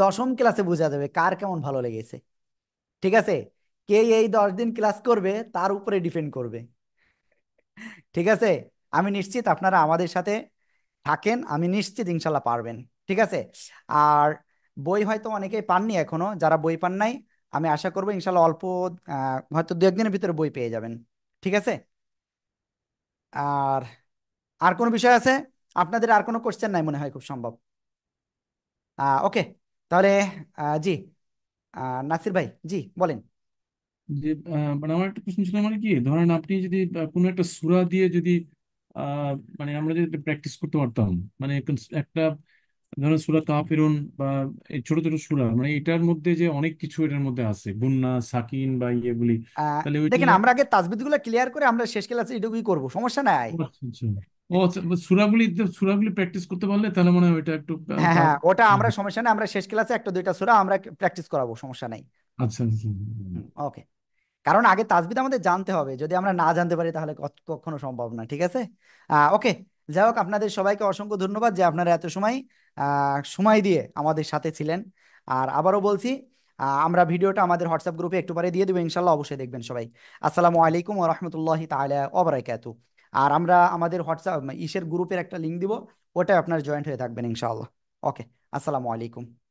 দশম ক্লাসে বোঝা যাবে কার কেমন ভালো লেগেছে ঠিক আছে কে এই দশ দিন ক্লাস করবে তার উপরে ডিপেন্ড করবে ঠিক আছে আমি নিশ্চিত আপনারা আমাদের সাথে থাকেন আমি নিশ্চিত ইনশাল্লাহ পারবেন ঠিক আছে আর বই হয়তো অনেকেই পাননি এখনো যারা বই পান নাই আমি আশা করবো ইনশাল্লাহ অল্প হয়তো দু একদিনের ভিতরে বই পেয়ে যাবেন ঠিক আছে আর আর কোনো বিষয় আছে আপনাদের আর কোনো কোশ্চেন নাই মনে হয় খুব সম্ভব ওকে তাহলে জি নাসির ভাই জি বলেন যে মানে আমার একটা প্রশ্ন ছিল মানে কি ধরেন আপনি যদি কোনো একটা সুরা দিয়ে যদি আহ মানে আমরা যদি প্র্যাকটিস করতে পারতাম মানে একটা ধরেন সুরা কাফিরুন বা এই ছোট ছোট সূরা মানে এটার মধ্যে যে অনেক কিছু এটার মধ্যে আছে গুন্না সাকিন বা ইয়েগুলি তাহলে ওই দেখেন আমরা আগে গুলো ক্লিয়ার করে আমরা শেষ ক্লাসে এটুকুই করবো সমস্যা নাই ও আচ্ছা, আচ্ছা।, আচ্ছা, আচ্ছা সুরাগুলি ও প্র্যাকটিস করতে পারলে তাহলে মনে হয় ওইটা একটু হ্যাঁ হ্যাঁ ওটা আমরা সমস্যা নাই আমরা শেষ ক্লাসে একটা দুইটা সূরা আমরা প্র্যাকটিস করাবো সমস্যা নাই আচ্ছা আচ্ছা ওকে কারণ আগে তাজবিদ আমাদের জানতে হবে যদি আমরা না জানতে পারি তাহলে কখনো সম্ভব না ঠিক আছে ওকে যাই হোক আপনাদের সবাইকে অসংখ্য ধন্যবাদ যে আপনারা এত সময় সময় দিয়ে আমাদের সাথে ছিলেন আর আবারও বলছি আমরা ভিডিওটা আমাদের হোয়াটসঅ্যাপ গ্রুপে একটু পরে দিয়ে দেবো ইনশাল্লাহ অবশ্যই দেখবেন সবাই আসসালামু আলাইকুম রহমতুল্লাহ তাহলে অবরাকাতু আর আমরা আমাদের হোয়াটসঅ্যাপ ইসের গ্রুপের একটা লিঙ্ক দিব ওটাই আপনার জয়েন্ট হয়ে থাকবেন ইনশাআল্লাহ ওকে আসসালামু আলাইকুম